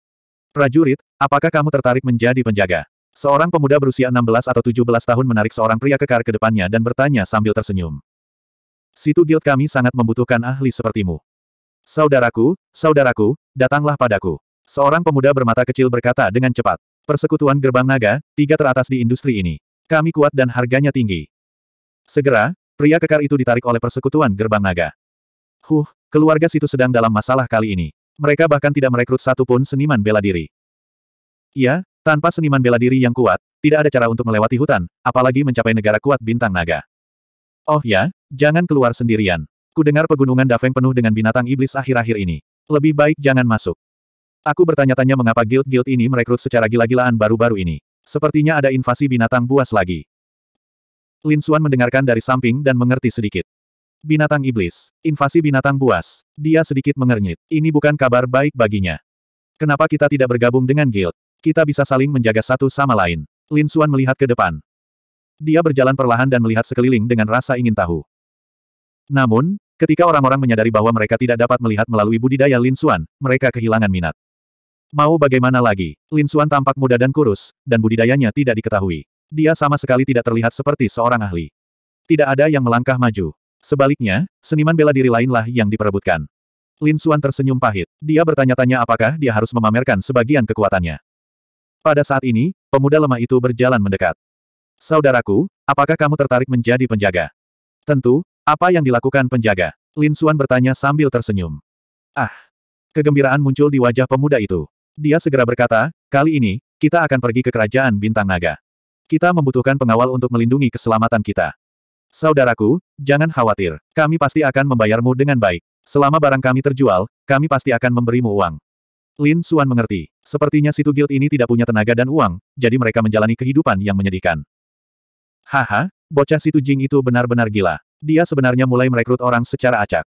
Prajurit, apakah kamu tertarik menjadi penjaga? Seorang pemuda berusia 16 atau 17 tahun menarik seorang pria kekar ke depannya dan bertanya sambil tersenyum. Situ guild kami sangat membutuhkan ahli sepertimu. Saudaraku, saudaraku, datanglah padaku. Seorang pemuda bermata kecil berkata dengan cepat. Persekutuan Gerbang Naga, tiga teratas di industri ini. Kami kuat dan harganya tinggi. Segera, pria kekar itu ditarik oleh Persekutuan Gerbang Naga. Huh, keluarga situ sedang dalam masalah kali ini. Mereka bahkan tidak merekrut satupun seniman bela diri. Iya, tanpa seniman bela diri yang kuat, tidak ada cara untuk melewati hutan, apalagi mencapai negara kuat bintang naga. Oh ya, jangan keluar sendirian. Kudengar pegunungan Dafeng penuh dengan binatang iblis akhir-akhir ini. Lebih baik jangan masuk. Aku bertanya-tanya mengapa guild-guild ini merekrut secara gila-gilaan baru-baru ini. Sepertinya ada invasi binatang buas lagi. Lin Xuan mendengarkan dari samping dan mengerti sedikit. Binatang iblis. Invasi binatang buas. Dia sedikit mengernyit. Ini bukan kabar baik baginya. Kenapa kita tidak bergabung dengan guild? Kita bisa saling menjaga satu sama lain. Lin Xuan melihat ke depan. Dia berjalan perlahan dan melihat sekeliling dengan rasa ingin tahu. Namun, ketika orang-orang menyadari bahwa mereka tidak dapat melihat melalui budidaya Lin Xuan, mereka kehilangan minat. Mau bagaimana lagi, Lin Xuan tampak muda dan kurus, dan budidayanya tidak diketahui. Dia sama sekali tidak terlihat seperti seorang ahli. Tidak ada yang melangkah maju. Sebaliknya, seniman bela diri lainlah yang diperebutkan. Lin Xuan tersenyum pahit. Dia bertanya-tanya apakah dia harus memamerkan sebagian kekuatannya. Pada saat ini, pemuda lemah itu berjalan mendekat. Saudaraku, apakah kamu tertarik menjadi penjaga? Tentu, apa yang dilakukan penjaga? Lin Xuan bertanya sambil tersenyum. Ah! Kegembiraan muncul di wajah pemuda itu. Dia segera berkata, kali ini, kita akan pergi ke kerajaan Bintang Naga. Kita membutuhkan pengawal untuk melindungi keselamatan kita. Saudaraku, jangan khawatir, kami pasti akan membayarmu dengan baik. Selama barang kami terjual, kami pasti akan memberimu uang. Lin Suan mengerti. Sepertinya situ guild ini tidak punya tenaga dan uang, jadi mereka menjalani kehidupan yang menyedihkan. Haha, bocah situ Jing itu benar-benar gila. Dia sebenarnya mulai merekrut orang secara acak.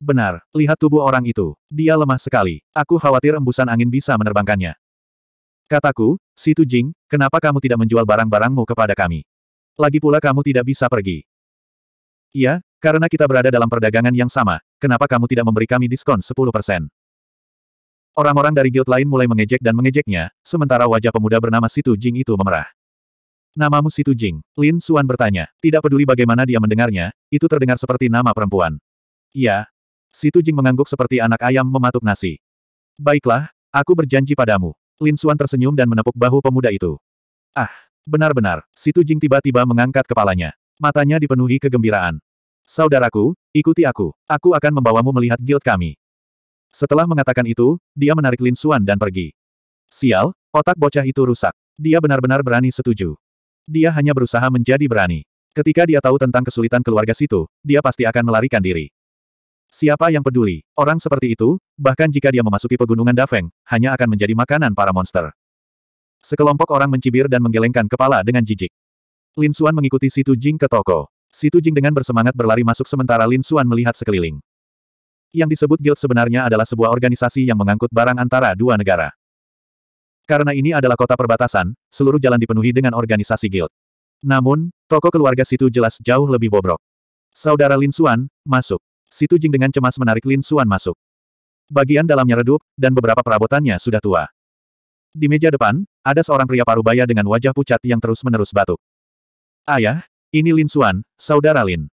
Benar, lihat tubuh orang itu. Dia lemah sekali. Aku khawatir embusan angin bisa menerbangkannya. Kataku, situ Jing, kenapa kamu tidak menjual barang-barangmu kepada kami? Lagi pula kamu tidak bisa pergi. Iya, karena kita berada dalam perdagangan yang sama, kenapa kamu tidak memberi kami diskon Orang-orang dari guild lain mulai mengejek dan mengejeknya, sementara wajah pemuda bernama Situ Jing itu memerah. Namamu Situ Jing, Lin Suan bertanya. Tidak peduli bagaimana dia mendengarnya, itu terdengar seperti nama perempuan. Iya. Situ Jing mengangguk seperti anak ayam mematuk nasi. Baiklah, aku berjanji padamu. Lin Suan tersenyum dan menepuk bahu pemuda itu. Ah, benar-benar, Situ Jing tiba-tiba mengangkat kepalanya. Matanya dipenuhi kegembiraan. Saudaraku, ikuti aku. Aku akan membawamu melihat guild kami. Setelah mengatakan itu, dia menarik Lin Xuan dan pergi. Sial, otak bocah itu rusak. Dia benar-benar berani setuju. Dia hanya berusaha menjadi berani. Ketika dia tahu tentang kesulitan keluarga situ, dia pasti akan melarikan diri. Siapa yang peduli? Orang seperti itu, bahkan jika dia memasuki pegunungan Dafeng, hanya akan menjadi makanan para monster. Sekelompok orang mencibir dan menggelengkan kepala dengan jijik. Lin Xuan mengikuti Situ Jing ke toko. Situ Jing dengan bersemangat berlari masuk sementara Lin Xuan melihat sekeliling. Yang disebut guild sebenarnya adalah sebuah organisasi yang mengangkut barang antara dua negara. Karena ini adalah kota perbatasan, seluruh jalan dipenuhi dengan organisasi guild. Namun, toko keluarga situ jelas jauh lebih bobrok. Saudara Lin Suan masuk. Situ Jing dengan cemas menarik Lin Suan masuk. Bagian dalamnya redup, dan beberapa perabotannya sudah tua. Di meja depan, ada seorang pria parubaya dengan wajah pucat yang terus-menerus batuk. Ayah, ini Lin Suan, saudara Lin.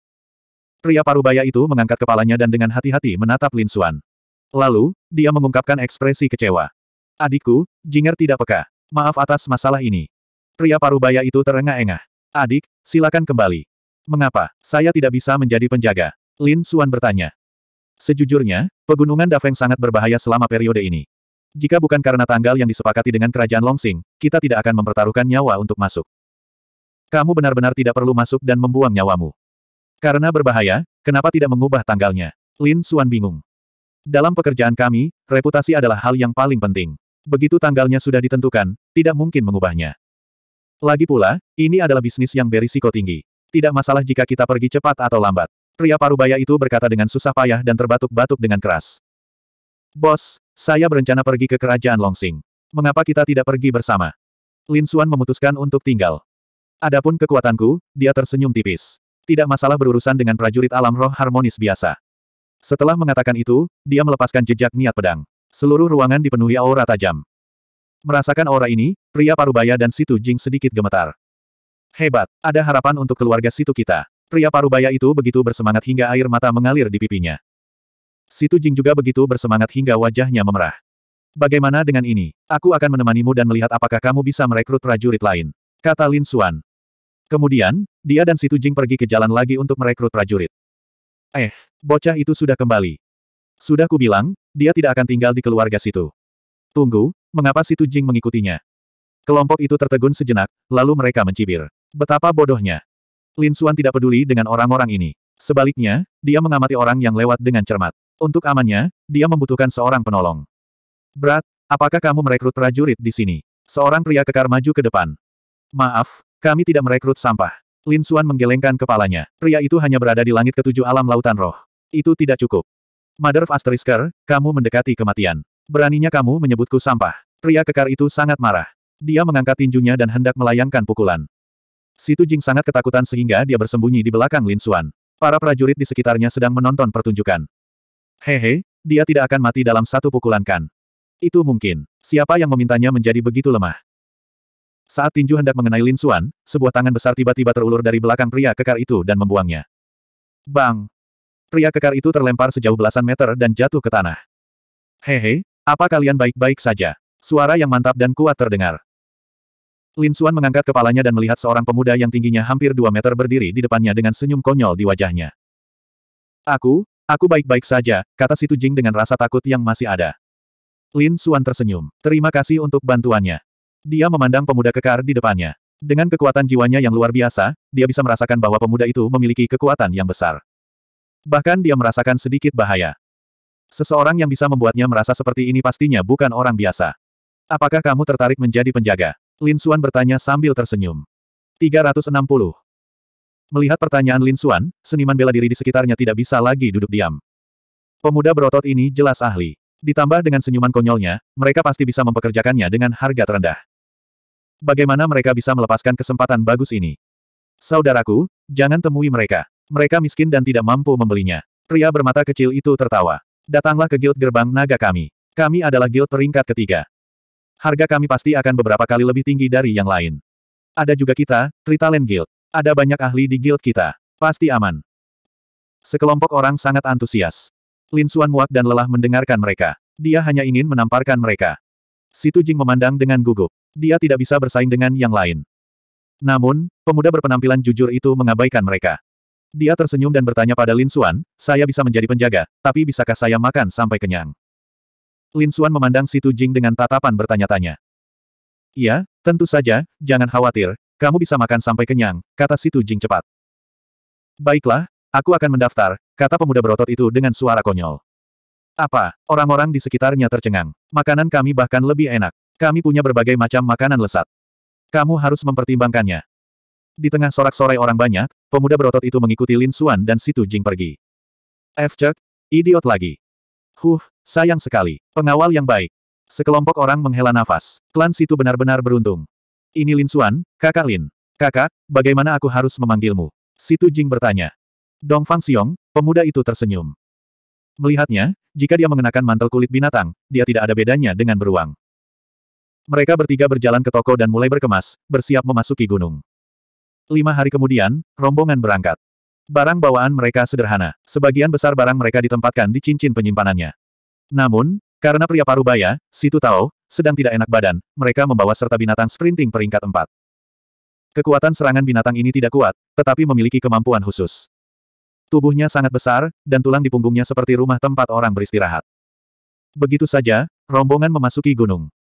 Pria parubaya itu mengangkat kepalanya dan dengan hati-hati menatap Lin Xuan. Lalu, dia mengungkapkan ekspresi kecewa. Adikku, Jinger tidak peka. Maaf atas masalah ini. Pria parubaya itu terengah-engah. Adik, silakan kembali. Mengapa, saya tidak bisa menjadi penjaga? Lin Xuan bertanya. Sejujurnya, pegunungan Dafeng sangat berbahaya selama periode ini. Jika bukan karena tanggal yang disepakati dengan kerajaan Longsing, kita tidak akan mempertaruhkan nyawa untuk masuk. Kamu benar-benar tidak perlu masuk dan membuang nyawamu. Karena berbahaya, kenapa tidak mengubah tanggalnya? Lin Xuan bingung. Dalam pekerjaan kami, reputasi adalah hal yang paling penting. Begitu tanggalnya sudah ditentukan, tidak mungkin mengubahnya. Lagi pula, ini adalah bisnis yang berisiko tinggi. Tidak masalah jika kita pergi cepat atau lambat. Pria parubaya itu berkata dengan susah payah dan terbatuk-batuk dengan keras. Bos, saya berencana pergi ke kerajaan Longsing. Mengapa kita tidak pergi bersama? Lin Xuan memutuskan untuk tinggal. Adapun kekuatanku, dia tersenyum tipis. Tidak masalah berurusan dengan prajurit alam roh harmonis biasa. Setelah mengatakan itu, dia melepaskan jejak niat pedang. Seluruh ruangan dipenuhi aura tajam. Merasakan aura ini, pria parubaya dan situ Jing sedikit gemetar. Hebat, ada harapan untuk keluarga situ kita. Pria parubaya itu begitu bersemangat hingga air mata mengalir di pipinya. Situ Jing juga begitu bersemangat hingga wajahnya memerah. Bagaimana dengan ini? Aku akan menemanimu dan melihat apakah kamu bisa merekrut prajurit lain. Kata Lin Xuan. Kemudian, dia dan si Tujing pergi ke jalan lagi untuk merekrut prajurit. Eh, bocah itu sudah kembali. Sudah kubilang, dia tidak akan tinggal di keluarga situ. Tunggu, mengapa si Tujing mengikutinya? Kelompok itu tertegun sejenak, lalu mereka mencibir. Betapa bodohnya. Lin Xuan tidak peduli dengan orang-orang ini. Sebaliknya, dia mengamati orang yang lewat dengan cermat. Untuk amannya, dia membutuhkan seorang penolong. Brat, apakah kamu merekrut prajurit di sini? Seorang pria kekar maju ke depan. Maaf, kami tidak merekrut sampah. Lin Suan menggelengkan kepalanya. Pria itu hanya berada di langit ketujuh alam lautan roh. Itu tidak cukup. Mother of Asterisker, kamu mendekati kematian. Beraninya kamu menyebutku sampah. Pria kekar itu sangat marah. Dia mengangkat tinjunya dan hendak melayangkan pukulan. Situ Jing sangat ketakutan sehingga dia bersembunyi di belakang Lin Suan. Para prajurit di sekitarnya sedang menonton pertunjukan. Hehe, dia tidak akan mati dalam satu pukulan kan. Itu mungkin. Siapa yang memintanya menjadi begitu lemah? Saat tinju hendak mengenai Lin Xuan, sebuah tangan besar tiba-tiba terulur dari belakang pria kekar itu dan membuangnya. Bang! Pria kekar itu terlempar sejauh belasan meter dan jatuh ke tanah. Hehe, apa kalian baik-baik saja? Suara yang mantap dan kuat terdengar. Lin Xuan mengangkat kepalanya dan melihat seorang pemuda yang tingginya hampir dua meter berdiri di depannya dengan senyum konyol di wajahnya. Aku, aku baik-baik saja, kata Situ Jing dengan rasa takut yang masih ada. Lin Xuan tersenyum. Terima kasih untuk bantuannya. Dia memandang pemuda kekar di depannya. Dengan kekuatan jiwanya yang luar biasa, dia bisa merasakan bahwa pemuda itu memiliki kekuatan yang besar. Bahkan dia merasakan sedikit bahaya. Seseorang yang bisa membuatnya merasa seperti ini pastinya bukan orang biasa. Apakah kamu tertarik menjadi penjaga? Lin Suan bertanya sambil tersenyum. 360. Melihat pertanyaan Lin Suan, seniman bela diri di sekitarnya tidak bisa lagi duduk diam. Pemuda berotot ini jelas ahli. Ditambah dengan senyuman konyolnya, mereka pasti bisa mempekerjakannya dengan harga terendah. Bagaimana mereka bisa melepaskan kesempatan bagus ini? Saudaraku, jangan temui mereka. Mereka miskin dan tidak mampu membelinya. Pria bermata kecil itu tertawa. Datanglah ke guild gerbang naga kami. Kami adalah guild peringkat ketiga. Harga kami pasti akan beberapa kali lebih tinggi dari yang lain. Ada juga kita, Tritalent Guild. Ada banyak ahli di guild kita. Pasti aman. Sekelompok orang sangat antusias. Lin Xuan muak dan lelah mendengarkan mereka. Dia hanya ingin menamparkan mereka. Situ Jing memandang dengan gugup. Dia tidak bisa bersaing dengan yang lain. Namun, pemuda berpenampilan jujur itu mengabaikan mereka. Dia tersenyum dan bertanya pada Lin Xuan, saya bisa menjadi penjaga, tapi bisakah saya makan sampai kenyang? Lin Xuan memandang Situ Jing dengan tatapan bertanya-tanya. Iya, tentu saja, jangan khawatir, kamu bisa makan sampai kenyang, kata Situ Jing cepat. Baiklah, aku akan mendaftar, kata pemuda berotot itu dengan suara konyol. Apa? Orang-orang di sekitarnya tercengang. Makanan kami bahkan lebih enak. Kami punya berbagai macam makanan lesat. Kamu harus mempertimbangkannya. Di tengah sorak-sorai orang banyak, pemuda berotot itu mengikuti Lin Xuan dan Situ Jing pergi. F. Cek, idiot lagi. Huh, sayang sekali. Pengawal yang baik. Sekelompok orang menghela nafas. Klan Situ benar-benar beruntung. Ini Lin Xuan, kakak Lin. Kakak, bagaimana aku harus memanggilmu? Situ Jing bertanya. Dong Fang Xiong, pemuda itu tersenyum. Melihatnya, jika dia mengenakan mantel kulit binatang, dia tidak ada bedanya dengan beruang. Mereka bertiga berjalan ke toko dan mulai berkemas, bersiap memasuki gunung. Lima hari kemudian, rombongan berangkat. Barang bawaan mereka sederhana. Sebagian besar barang mereka ditempatkan di cincin penyimpanannya. Namun, karena pria parubaya, Situ Tao, sedang tidak enak badan, mereka membawa serta binatang sprinting peringkat empat. Kekuatan serangan binatang ini tidak kuat, tetapi memiliki kemampuan khusus. Tubuhnya sangat besar, dan tulang di punggungnya seperti rumah tempat orang beristirahat. Begitu saja, rombongan memasuki gunung.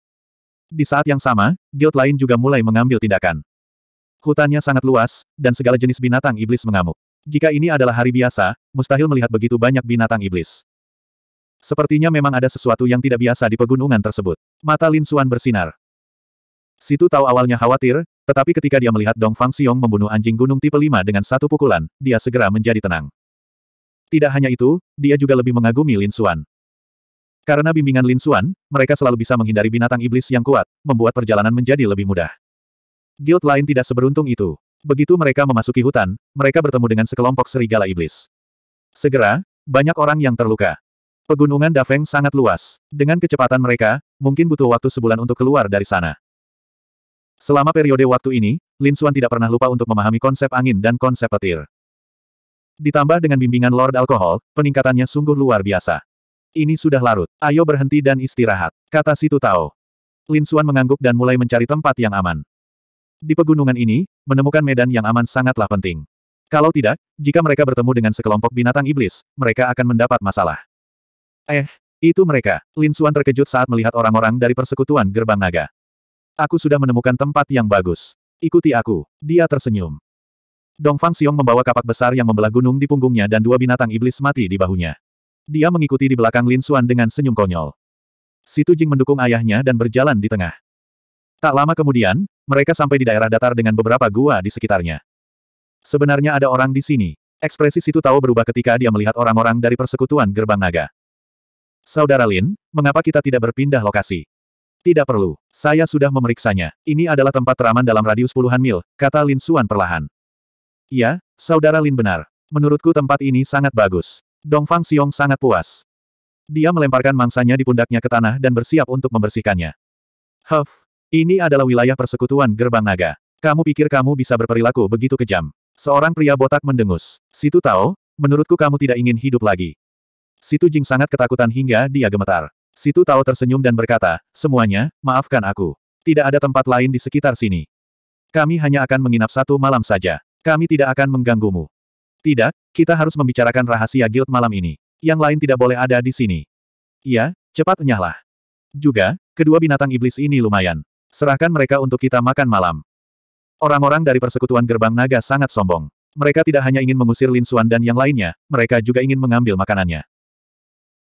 Di saat yang sama, guild lain juga mulai mengambil tindakan. Hutannya sangat luas, dan segala jenis binatang iblis mengamuk. Jika ini adalah hari biasa, mustahil melihat begitu banyak binatang iblis. Sepertinya memang ada sesuatu yang tidak biasa di pegunungan tersebut. Mata Lin Suan bersinar. Situ tahu awalnya khawatir, tetapi ketika dia melihat Dong Fang Xiong membunuh anjing gunung tipe 5 dengan satu pukulan, dia segera menjadi tenang. Tidak hanya itu, dia juga lebih mengagumi Lin Suan. Karena bimbingan Lin Xuan, mereka selalu bisa menghindari binatang iblis yang kuat, membuat perjalanan menjadi lebih mudah. Guild lain tidak seberuntung itu. Begitu mereka memasuki hutan, mereka bertemu dengan sekelompok serigala iblis. Segera, banyak orang yang terluka. Pegunungan Dafeng sangat luas. Dengan kecepatan mereka, mungkin butuh waktu sebulan untuk keluar dari sana. Selama periode waktu ini, Lin Xuan tidak pernah lupa untuk memahami konsep angin dan konsep petir. Ditambah dengan bimbingan Lord Alkohol, peningkatannya sungguh luar biasa. Ini sudah larut. Ayo berhenti dan istirahat, kata Situ Tao. Lin Xuan mengangguk dan mulai mencari tempat yang aman. Di pegunungan ini, menemukan medan yang aman sangatlah penting. Kalau tidak, jika mereka bertemu dengan sekelompok binatang iblis, mereka akan mendapat masalah. Eh, itu mereka. Lin Xuan terkejut saat melihat orang-orang dari persekutuan gerbang naga. Aku sudah menemukan tempat yang bagus. Ikuti aku. Dia tersenyum. Dong Fang Xiong membawa kapak besar yang membelah gunung di punggungnya dan dua binatang iblis mati di bahunya. Dia mengikuti di belakang Lin Xuan dengan senyum konyol. Situ Jing mendukung ayahnya dan berjalan di tengah. Tak lama kemudian, mereka sampai di daerah datar dengan beberapa gua di sekitarnya. Sebenarnya ada orang di sini. Ekspresi Situ tahu berubah ketika dia melihat orang-orang dari persekutuan gerbang naga. Saudara Lin, mengapa kita tidak berpindah lokasi? Tidak perlu. Saya sudah memeriksanya. Ini adalah tempat teraman dalam radius puluhan mil, kata Lin Xuan perlahan. Ya, Saudara Lin benar. Menurutku tempat ini sangat bagus. Dong Fang Xiong sangat puas. Dia melemparkan mangsanya di pundaknya ke tanah dan bersiap untuk membersihkannya. Huff, ini adalah wilayah persekutuan gerbang naga. Kamu pikir kamu bisa berperilaku begitu kejam? Seorang pria botak mendengus. Situ tahu, menurutku kamu tidak ingin hidup lagi. Situ Jing sangat ketakutan hingga dia gemetar. Situ tahu tersenyum dan berkata, semuanya, maafkan aku. Tidak ada tempat lain di sekitar sini. Kami hanya akan menginap satu malam saja. Kami tidak akan mengganggumu. Tidak, kita harus membicarakan rahasia guild malam ini. Yang lain tidak boleh ada di sini. Iya, cepat nyahlah. Juga, kedua binatang iblis ini lumayan. Serahkan mereka untuk kita makan malam. Orang-orang dari persekutuan gerbang naga sangat sombong. Mereka tidak hanya ingin mengusir Lin Suan dan yang lainnya, mereka juga ingin mengambil makanannya.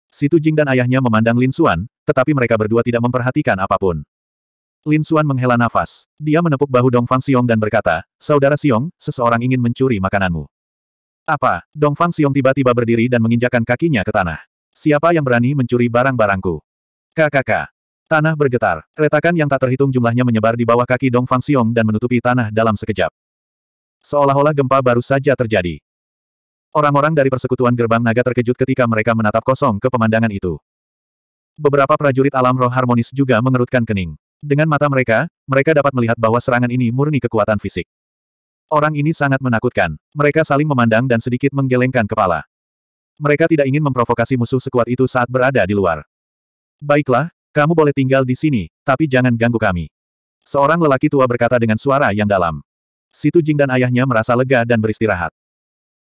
Situ Jing dan ayahnya memandang Lin Suan, tetapi mereka berdua tidak memperhatikan apapun. Lin Suan menghela nafas. Dia menepuk bahu Dong Fang Xiong dan berkata, Saudara Xiong, seseorang ingin mencuri makananmu. Apa? Dong Fang Xiong tiba-tiba berdiri dan menginjakan kakinya ke tanah. Siapa yang berani mencuri barang-barangku? KKK. Tanah bergetar. Retakan yang tak terhitung jumlahnya menyebar di bawah kaki Dong Fang Xiong dan menutupi tanah dalam sekejap. Seolah-olah gempa baru saja terjadi. Orang-orang dari persekutuan gerbang naga terkejut ketika mereka menatap kosong ke pemandangan itu. Beberapa prajurit alam roh harmonis juga mengerutkan kening. Dengan mata mereka, mereka dapat melihat bahwa serangan ini murni kekuatan fisik. Orang ini sangat menakutkan. Mereka saling memandang dan sedikit menggelengkan kepala. Mereka tidak ingin memprovokasi musuh sekuat itu saat berada di luar. Baiklah, kamu boleh tinggal di sini, tapi jangan ganggu kami. Seorang lelaki tua berkata dengan suara yang dalam. Situ Jing dan ayahnya merasa lega dan beristirahat.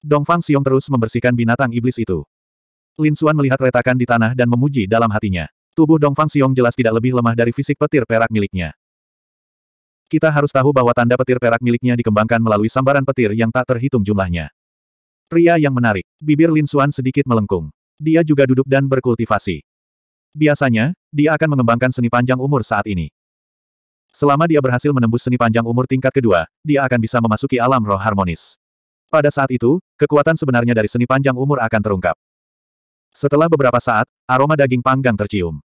Dongfang Xiong terus membersihkan binatang iblis itu. Lin Xuan melihat retakan di tanah dan memuji dalam hatinya. Tubuh Dongfang Xiong jelas tidak lebih lemah dari fisik petir perak miliknya. Kita harus tahu bahwa tanda petir perak miliknya dikembangkan melalui sambaran petir yang tak terhitung jumlahnya. Pria yang menarik. Bibir Lin Suan sedikit melengkung. Dia juga duduk dan berkultivasi. Biasanya, dia akan mengembangkan seni panjang umur saat ini. Selama dia berhasil menembus seni panjang umur tingkat kedua, dia akan bisa memasuki alam roh harmonis. Pada saat itu, kekuatan sebenarnya dari seni panjang umur akan terungkap. Setelah beberapa saat, aroma daging panggang tercium.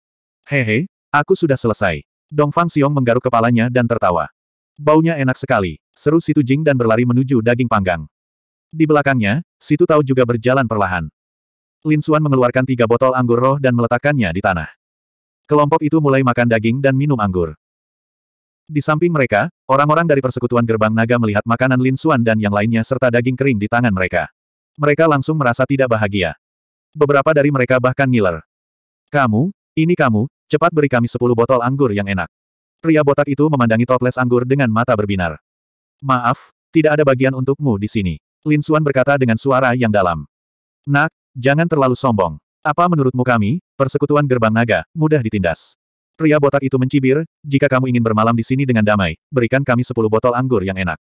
Hehe, aku sudah selesai. Dong Fang Xiong menggaruk kepalanya dan tertawa. Baunya enak sekali, seru Situ Jing dan berlari menuju daging panggang. Di belakangnya, Situ Tao juga berjalan perlahan. Lin Xuan mengeluarkan tiga botol anggur roh dan meletakkannya di tanah. Kelompok itu mulai makan daging dan minum anggur. Di samping mereka, orang-orang dari persekutuan gerbang naga melihat makanan Lin Xuan dan yang lainnya serta daging kering di tangan mereka. Mereka langsung merasa tidak bahagia. Beberapa dari mereka bahkan ngiler. Kamu, ini kamu, Cepat beri kami sepuluh botol anggur yang enak. Pria botak itu memandangi toples anggur dengan mata berbinar. Maaf, tidak ada bagian untukmu di sini. Lin Suan berkata dengan suara yang dalam. Nak, jangan terlalu sombong. Apa menurutmu kami, persekutuan gerbang naga, mudah ditindas. Pria botak itu mencibir, jika kamu ingin bermalam di sini dengan damai, berikan kami sepuluh botol anggur yang enak.